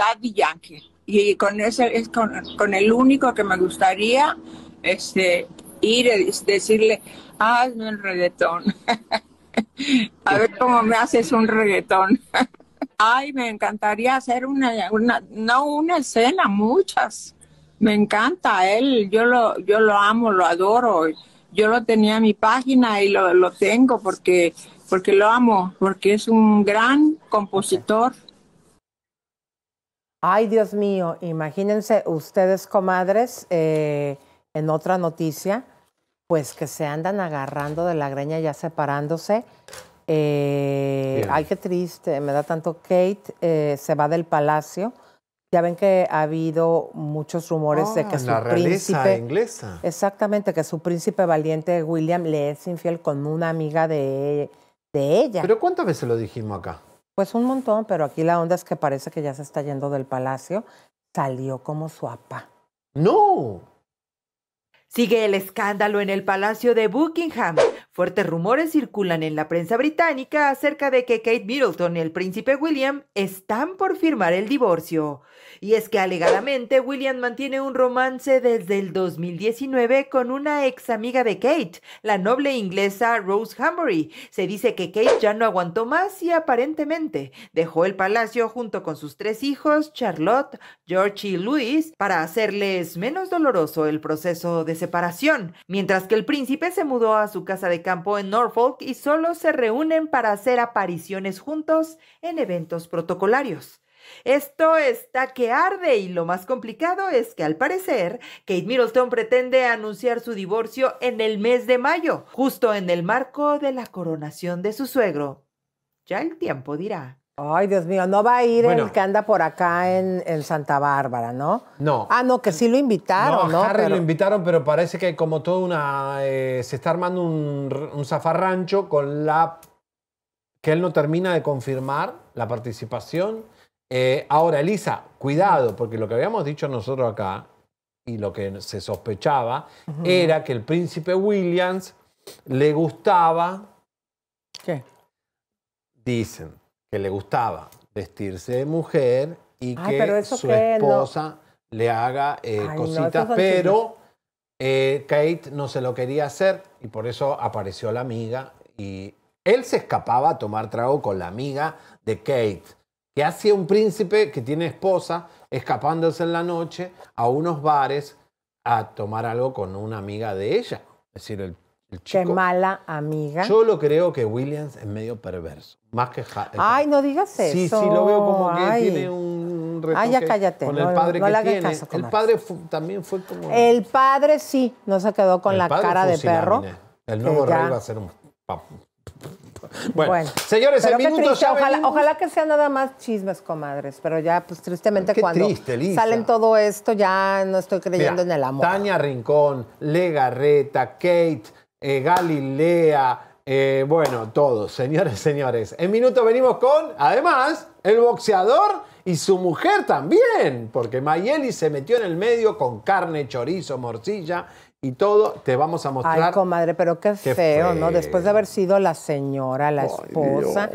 Daddy Yankee. Y con ese es con, el único que me gustaría este, ir y decirle, hazme un reggaetón. A ver cómo me haces un reggaetón. Ay, me encantaría hacer una, una, no una escena, muchas. Me encanta él, yo lo, yo lo amo, lo adoro. Yo lo tenía en mi página y lo, lo tengo porque, porque lo amo, porque es un gran compositor. Ay, Dios mío, imagínense ustedes, comadres, eh, en otra noticia, pues que se andan agarrando de la greña ya separándose. Eh, ay, qué triste, me da tanto. Kate eh, se va del palacio. Ya ven que ha habido muchos rumores de que ah, su la príncipe inglesa. Exactamente, que su príncipe valiente William le es infiel con una amiga de, de ella. Pero ¿cuántas veces lo dijimos acá? Pues un montón, pero aquí la onda es que parece que ya se está yendo del palacio. Salió como suapa. ¡No! Sigue el escándalo en el Palacio de Buckingham. Fuertes rumores circulan en la prensa británica acerca de que Kate Middleton y el príncipe William están por firmar el divorcio. Y es que alegadamente William mantiene un romance desde el 2019 con una ex amiga de Kate, la noble inglesa Rose Hanbury. Se dice que Kate ya no aguantó más y aparentemente dejó el palacio junto con sus tres hijos, Charlotte, George y Louis, para hacerles menos doloroso el proceso de separación, mientras que el príncipe se mudó a su casa de en Norfolk y solo se reúnen para hacer apariciones juntos en eventos protocolarios. Esto está que arde y lo más complicado es que al parecer Kate Middleton pretende anunciar su divorcio en el mes de mayo, justo en el marco de la coronación de su suegro. Ya el tiempo dirá. Ay, Dios mío, no va a ir el que anda por acá en, Santa Bárbara, ¿no? No. Ah, no, que sí lo invitaron, ¿no? ¿no? Harry lo invitaron, pero parece que hay como toda una. Eh, se está armando un, zafarrancho con la. que él no termina de confirmar la participación. Eh, ahora, Elisa, cuidado, porque lo que habíamos dicho nosotros acá y lo que se sospechaba era que el príncipe Williams le gustaba. ¿Qué? Dicen que le gustaba vestirse de mujer y que su esposa le haga eh, cositas, pero eh, Kate no se lo quería hacer y por eso apareció la amiga y él se escapaba a tomar trago con la amiga de Kate, que hacía un príncipe que tiene esposa escapándose en la noche a unos bares a tomar algo con una amiga de ella. Es decir, el Qué mala amiga. Yo lo creo que Williams es medio perverso. Más que Ay, no digas eso. Sí, sí, lo veo como que tiene un retoque Ay, ya cállate. Con el padre no, que tiene. el padre también fue como. El padre sí, no se quedó con la cara de perro. El nuevo rey va a ser un. Bueno, bueno, señores, el minuto ya ojalá, ojalá, que sea nada más chismes, comadres, pero ya, pues tristemente cuando salen todo esto, ya no estoy creyendo en el amor. Tania Rincón, Legarreta, Kate, eh, Galilea, eh, bueno, todos, señores, señores. En minuto venimos con, además, el boxeador y su mujer también, porque Mayeli se metió en el medio con carne, chorizo, morcilla y todo. Te vamos a mostrar. Ay, comadre, pero qué, feo, ¿no? Después de haber sido la señora, la esposa.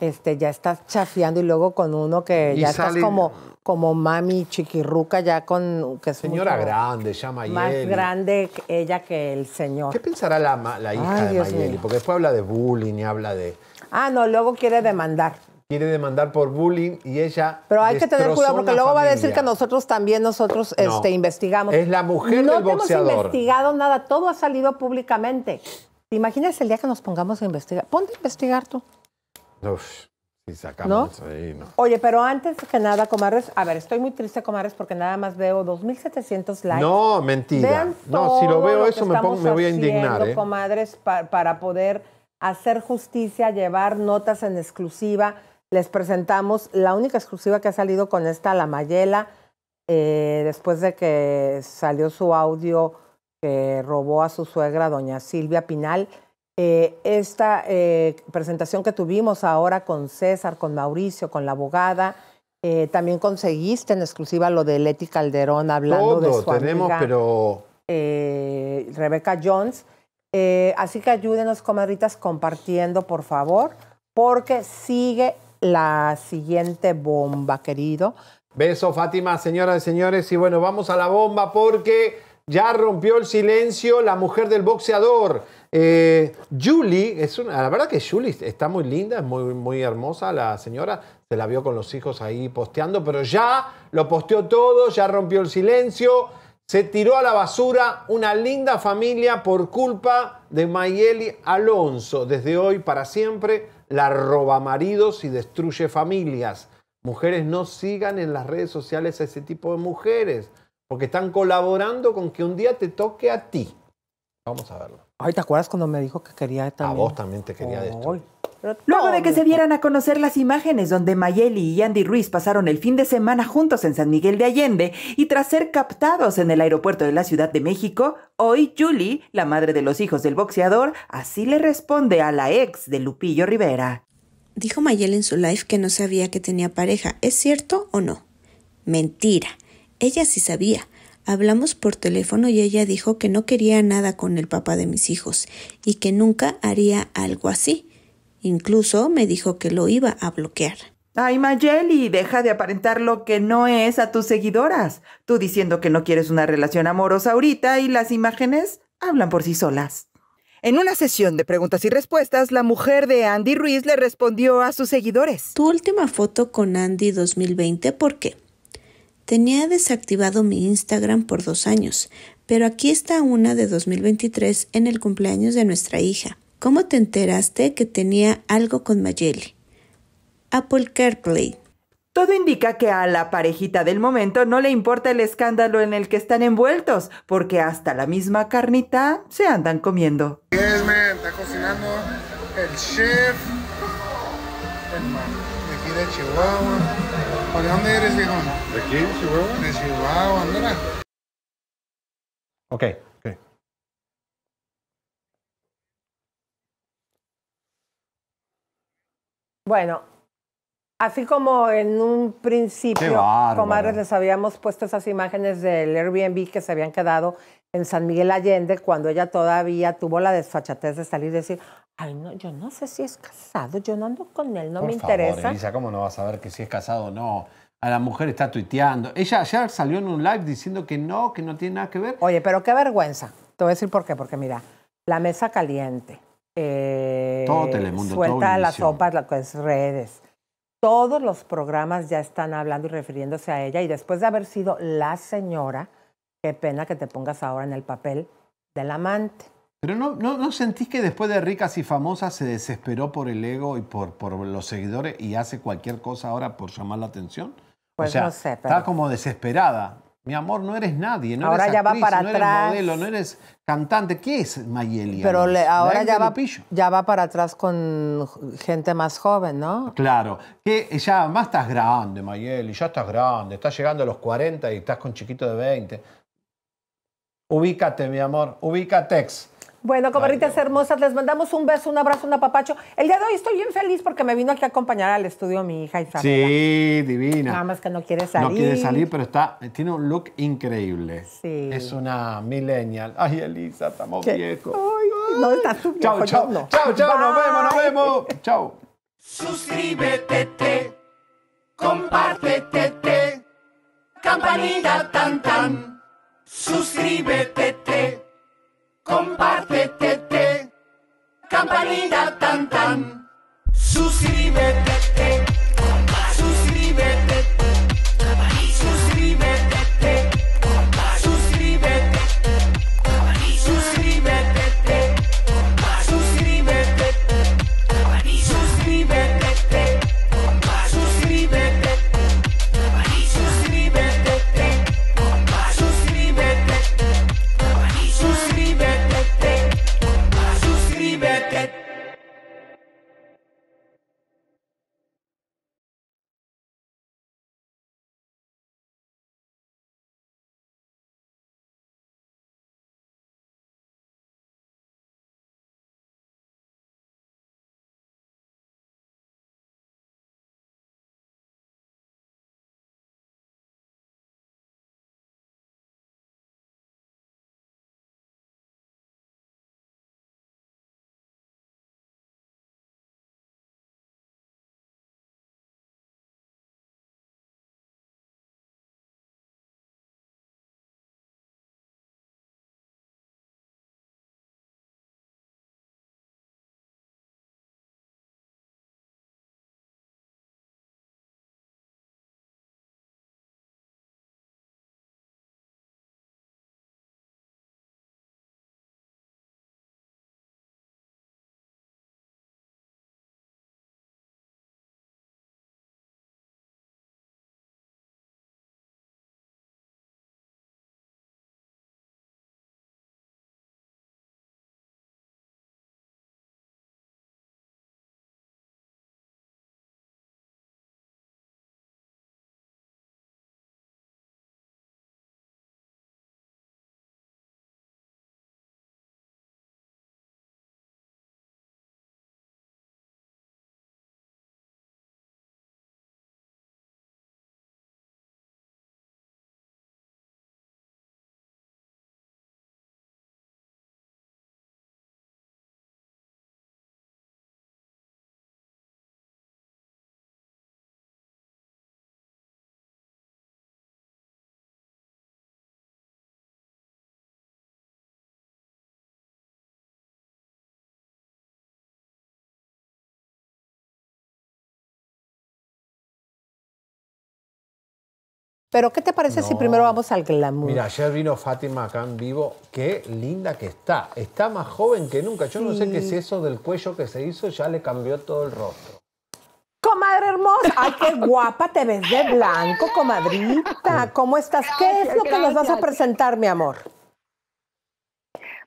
este, ya estás chafiando y luego con uno que ya estás como, como mami chiquirruca ya con... Que es Señora grande, ya Mayeli. Más grande ella que el señor. ¿Qué pensará la, hija de Mayeli? Porque después habla de bullying y habla de... Ah, no, luego quiere demandar. Quiere demandar por bullying y ella. Pero hay que tener cuidado porque luego va a decir que nosotros también nosotros este, investigamos. Es la mujer del boxeador. No hemos investigado nada, todo ha salido públicamente. ¿Te el día que nos pongamos a investigar? Ponte a investigar tú. Uf. Oye, pero antes que nada, comadres, a ver, estoy muy triste, comadres, porque nada más veo 2.700 likes. No, mentira. no, si lo veo eso me, pongo, voy a indignar. ¿eh? comadres, para poder hacer justicia, llevar notas en exclusiva. Les presentamos la única exclusiva que ha salido con esta, la Mayela, eh, después de que salió su audio que robó a su suegra, doña Silvia Pinal. Eh, esta eh, presentación que tuvimos ahora con César, con Mauricio, con la abogada, eh, también conseguiste en exclusiva lo de Leti Calderón hablando de su tenemos, pero... Rebeca Jones. así que ayúdenos, comadritas, compartiendo, por favor, porque sigue la siguiente bomba, querido. Beso, Fátima, señoras y señores. Y bueno, vamos a la bomba porque ya rompió el silencio la mujer del boxeador. Eh, Julie, es una, la verdad que Julie está muy linda, es muy, muy hermosa la señora. Se la vio con los hijos ahí posteando, pero ya lo posteó todo, ya rompió el silencio. Se tiró a la basura una linda familia por culpa de Mayeli Alonso. Desde hoy para siempre la roba maridos y destruye familias. Mujeres no sigan en las redes sociales a ese tipo de mujeres. Porque están colaborando con que un día te toque a ti. Vamos a verlo. Ay, ¿te acuerdas cuando me dijo que quería también? A vos también te quería de Luego de que se dieran a conocer las imágenes donde Mayeli y Andy Ruiz pasaron el fin de semana juntos en San Miguel de Allende y tras ser captados en el aeropuerto de la Ciudad de México, hoy Julie, la madre de los hijos del boxeador, así le responde a la ex de Lupillo Rivera. Dijo Mayeli en su live que no sabía que tenía pareja. ¿Es cierto o no? Mentira. Ella sí sabía. Hablamos por teléfono y ella dijo que no quería nada con el papá de mis hijos y que nunca haría algo así. Incluso me dijo que lo iba a bloquear. Ay, Mayeli, deja de aparentar lo que no es a tus seguidoras. Tú diciendo que no quieres una relación amorosa ahorita y las imágenes hablan por sí solas. En una sesión de preguntas y respuestas, la mujer de Andy Ruiz le respondió a sus seguidores. Tu última foto con Andy 2020, ¿por qué? Tenía desactivado mi Instagram por dos años, pero aquí está una de 2023 en el cumpleaños de nuestra hija. ¿Cómo te enteraste que tenía algo con Mayeli? Apple CarPlay. Todo indica que a la parejita del momento no le importa el escándalo en el que están envueltos, porque hasta la misma carnita se andan comiendo. está cocinando el chef, el man, aquí de Chihuahua. ¿Para dónde eres, hijo? De aquí, De Chihuahua, mira. Ok. Bueno, así como en un principio, Comares les habíamos puesto esas imágenes del Airbnb que se habían quedado en San Miguel Allende cuando ella todavía tuvo la desfachatez de salir y decir, ay, no, yo no sé si es casado, yo no ando con él, no me favor, interesa. Elisa, ¿cómo no vas a saber que si es casado o no? A la mujer está tuiteando. Ella ayer salió en un live diciendo que no, que no tiene nada que ver. Oye, pero qué vergüenza. Te voy a decir por qué. Porque mira, la mesa caliente. Eh, todo Telemundo. Suelta las sopas, las redes. Todos los programas ya están hablando y refiriéndose a ella. Y después de haber sido la señora qué pena que te pongas ahora en el papel del amante. Pero no, no, no, sentís que después de ricas y famosas se desesperó por el ego y por, por los seguidores y hace cualquier cosa ahora por llamar la atención? Pues no sé, pero... Está como desesperada. Mi amor, no eres nadie, no ahora eres ya actriz, va para no eres modelo, no eres cantante. ¿Qué es Mayeli? Pero ahora ya va, ya va para atrás con gente más joven, ¿no? Claro. Que ya más estás grande, Mayeli, ya estás grande, estás llegando a los 40 y estás con chiquito de 20. Ubícate, mi amor. Ubícatex. Bueno, comadritas hermosas, les mandamos un beso, un abrazo, un apapacho. El día de hoy estoy bien feliz porque me vino aquí a acompañar al estudio mi hija Isabel. Sí, divina. Nada más que no quiere salir. No quiere salir, pero está, tiene un look increíble. Sí. Es una millennial. Ay, Elisa, estamos viejos. Ay, ay. No, está Chao, chao. Chao, nos vemos, nos vemos. chao. Suscríbete, te, compártete, campanita tan tan. Suscríbete, te, compártete, campanita tan tan. Suscríbete, Pero ¿qué te parece si primero vamos al glamour? Mira, ayer vino Fátima acá en vivo. Qué linda que está. Está más joven que nunca. Yo no sé qué es eso del cuello que se hizo, ya le cambió todo el rostro. Comadre hermosa, ay, qué guapa te ves de blanco, comadrita. ¿Cómo estás? ¿Qué es lo que nos vas a presentar, mi amor?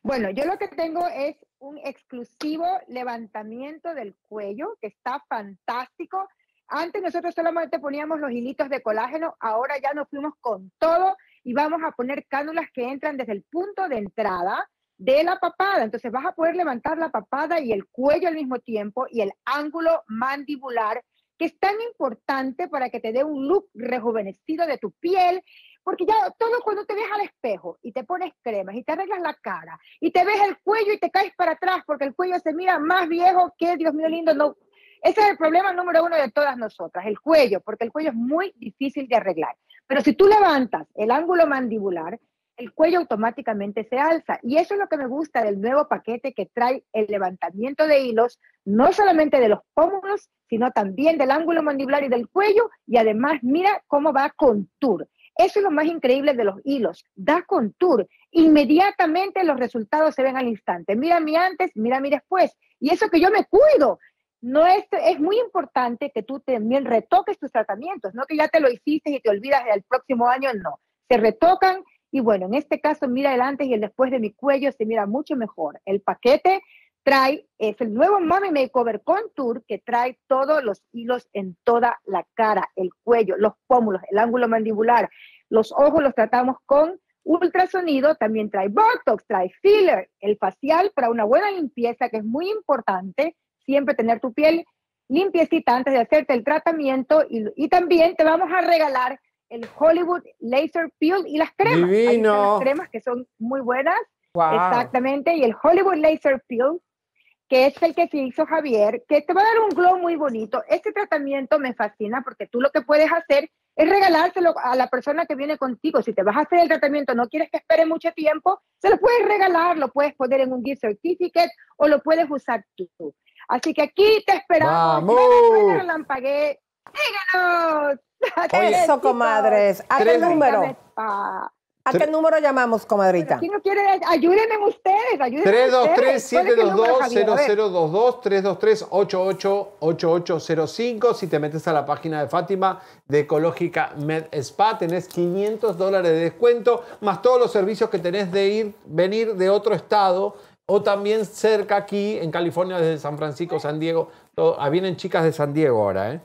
Bueno, yo lo que tengo es un exclusivo levantamiento del cuello que está fantástico antes nosotros solamente poníamos los hilitos de colágeno, ahora ya nos fuimos con todo y vamos a poner cánulas que entran desde el punto de entrada de la papada. Entonces vas a poder levantar la papada y el cuello al mismo tiempo y el ángulo mandibular, que es tan importante para que te dé un look rejuvenecido de tu piel porque ya todo cuando te ves al espejo y te pones cremas y te arreglas la cara y te ves el cuello y te caes para atrás porque el cuello se mira más viejo que, Dios mío lindo, no ese es el problema número uno de todas nosotras, el cuello, porque el cuello es muy difícil de arreglar. Pero si tú levantas el ángulo mandibular, el cuello automáticamente se alza. Y eso es lo que me gusta del nuevo paquete que trae el levantamiento de hilos, no solamente de los pómulos, sino también del ángulo mandibular y del cuello. Y además, mira cómo va contour. Eso es lo más increíble de los hilos. Da contour. Inmediatamente los resultados se ven al instante. Mira mi antes, mira mi después. Y eso que yo me cuido no es, muy importante que tú también retoques tus tratamientos, no que ya te lo hiciste y te olvidas del próximo año, no. Se retocan y bueno, en este caso mira adelante y el después de mi cuello, se mira mucho mejor. El paquete trae, es el nuevo Mommy Makeover Contour que trae todos los hilos en toda la cara, el cuello, los pómulos, el ángulo mandibular, los ojos los tratamos con ultrasonido, también trae Botox, trae filler, el facial para una buena limpieza que es muy importante, siempre tener tu piel limpiecita antes de hacerte el tratamiento y, también te vamos a regalar el Hollywood Laser Peel y las cremas. Las cremas que son muy buenas. Exactamente, y el Hollywood Laser Peel, que es el que se hizo Javier, que te va a dar un glow muy bonito. Este tratamiento me fascina porque tú lo que puedes hacer es regalárselo a la persona que viene contigo. Si te vas a hacer el tratamiento, no quieres que espere mucho tiempo, se lo puedes regalar, lo puedes poner en un gift certificate o lo puedes usar tú. Así que aquí te esperamos. ¡Vamos! Relampagué. ¡Síganos! Eso, comadres. ¿A qué número? ¿A qué número llamamos, comadrita? Si no quieren, ayúdenme ustedes. Ayúdenme 323-722-0022, 323-888805. Si te metes a la página de Fátima de Ecológica Med Spa, tenés 500 dólares de descuento, más todos los servicios que tenés de ir, venir de otro estado o también cerca aquí en California, desde San Francisco, San Diego. Ah, vienen chicas de San Diego ahora, ¿eh?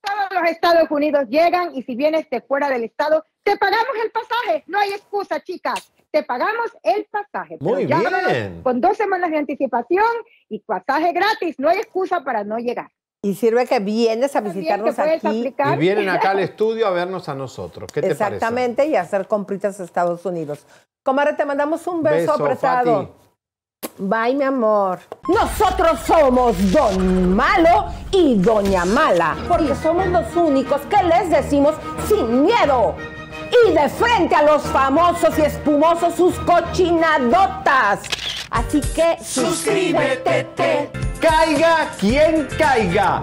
Todos los Estados Unidos llegan y si vienes de fuera del estado, te pagamos el pasaje. No hay excusa, chicas. Te pagamos el pasaje. Muy bien. Con dos semanas de anticipación y pasaje gratis. No hay excusa para no llegar. Y sirve que vienes a visitarnos aquí. Y vienen acá al estudio a vernos a nosotros. ¿Qué te Exactamente, y hacer compritas a Estados Unidos. Comadre, te mandamos un beso, beso Bye, mi amor. Nosotros somos Don Malo y Doña Mala, porque somos los únicos que les decimos sin miedo y de frente a los famosos y espumosos sus cochinadotas. Así que suscríbete. Caiga quien caiga.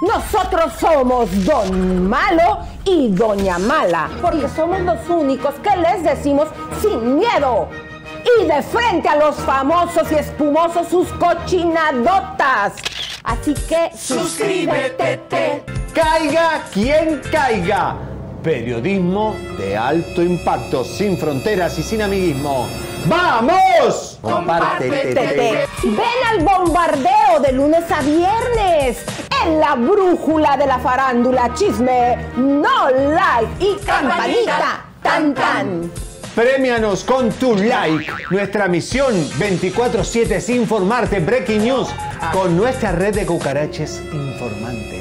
Nosotros somos Don Malo y Doña Mala, porque somos los únicos que les decimos sin miedo y de frente a los famosos y espumosos sus cochinadotas. Así que suscríbete. Caiga quien caiga. Periodismo de alto impacto, sin fronteras y sin amiguismo. ¡Vamos! Ven al bombardeo de lunes a viernes en la brújula de la farándula, chisme, no like y campanita, tan tan. Premianos con tu like. Nuestra misión 24-7 es informarte. Breaking News con nuestra red de cucaraches informantes.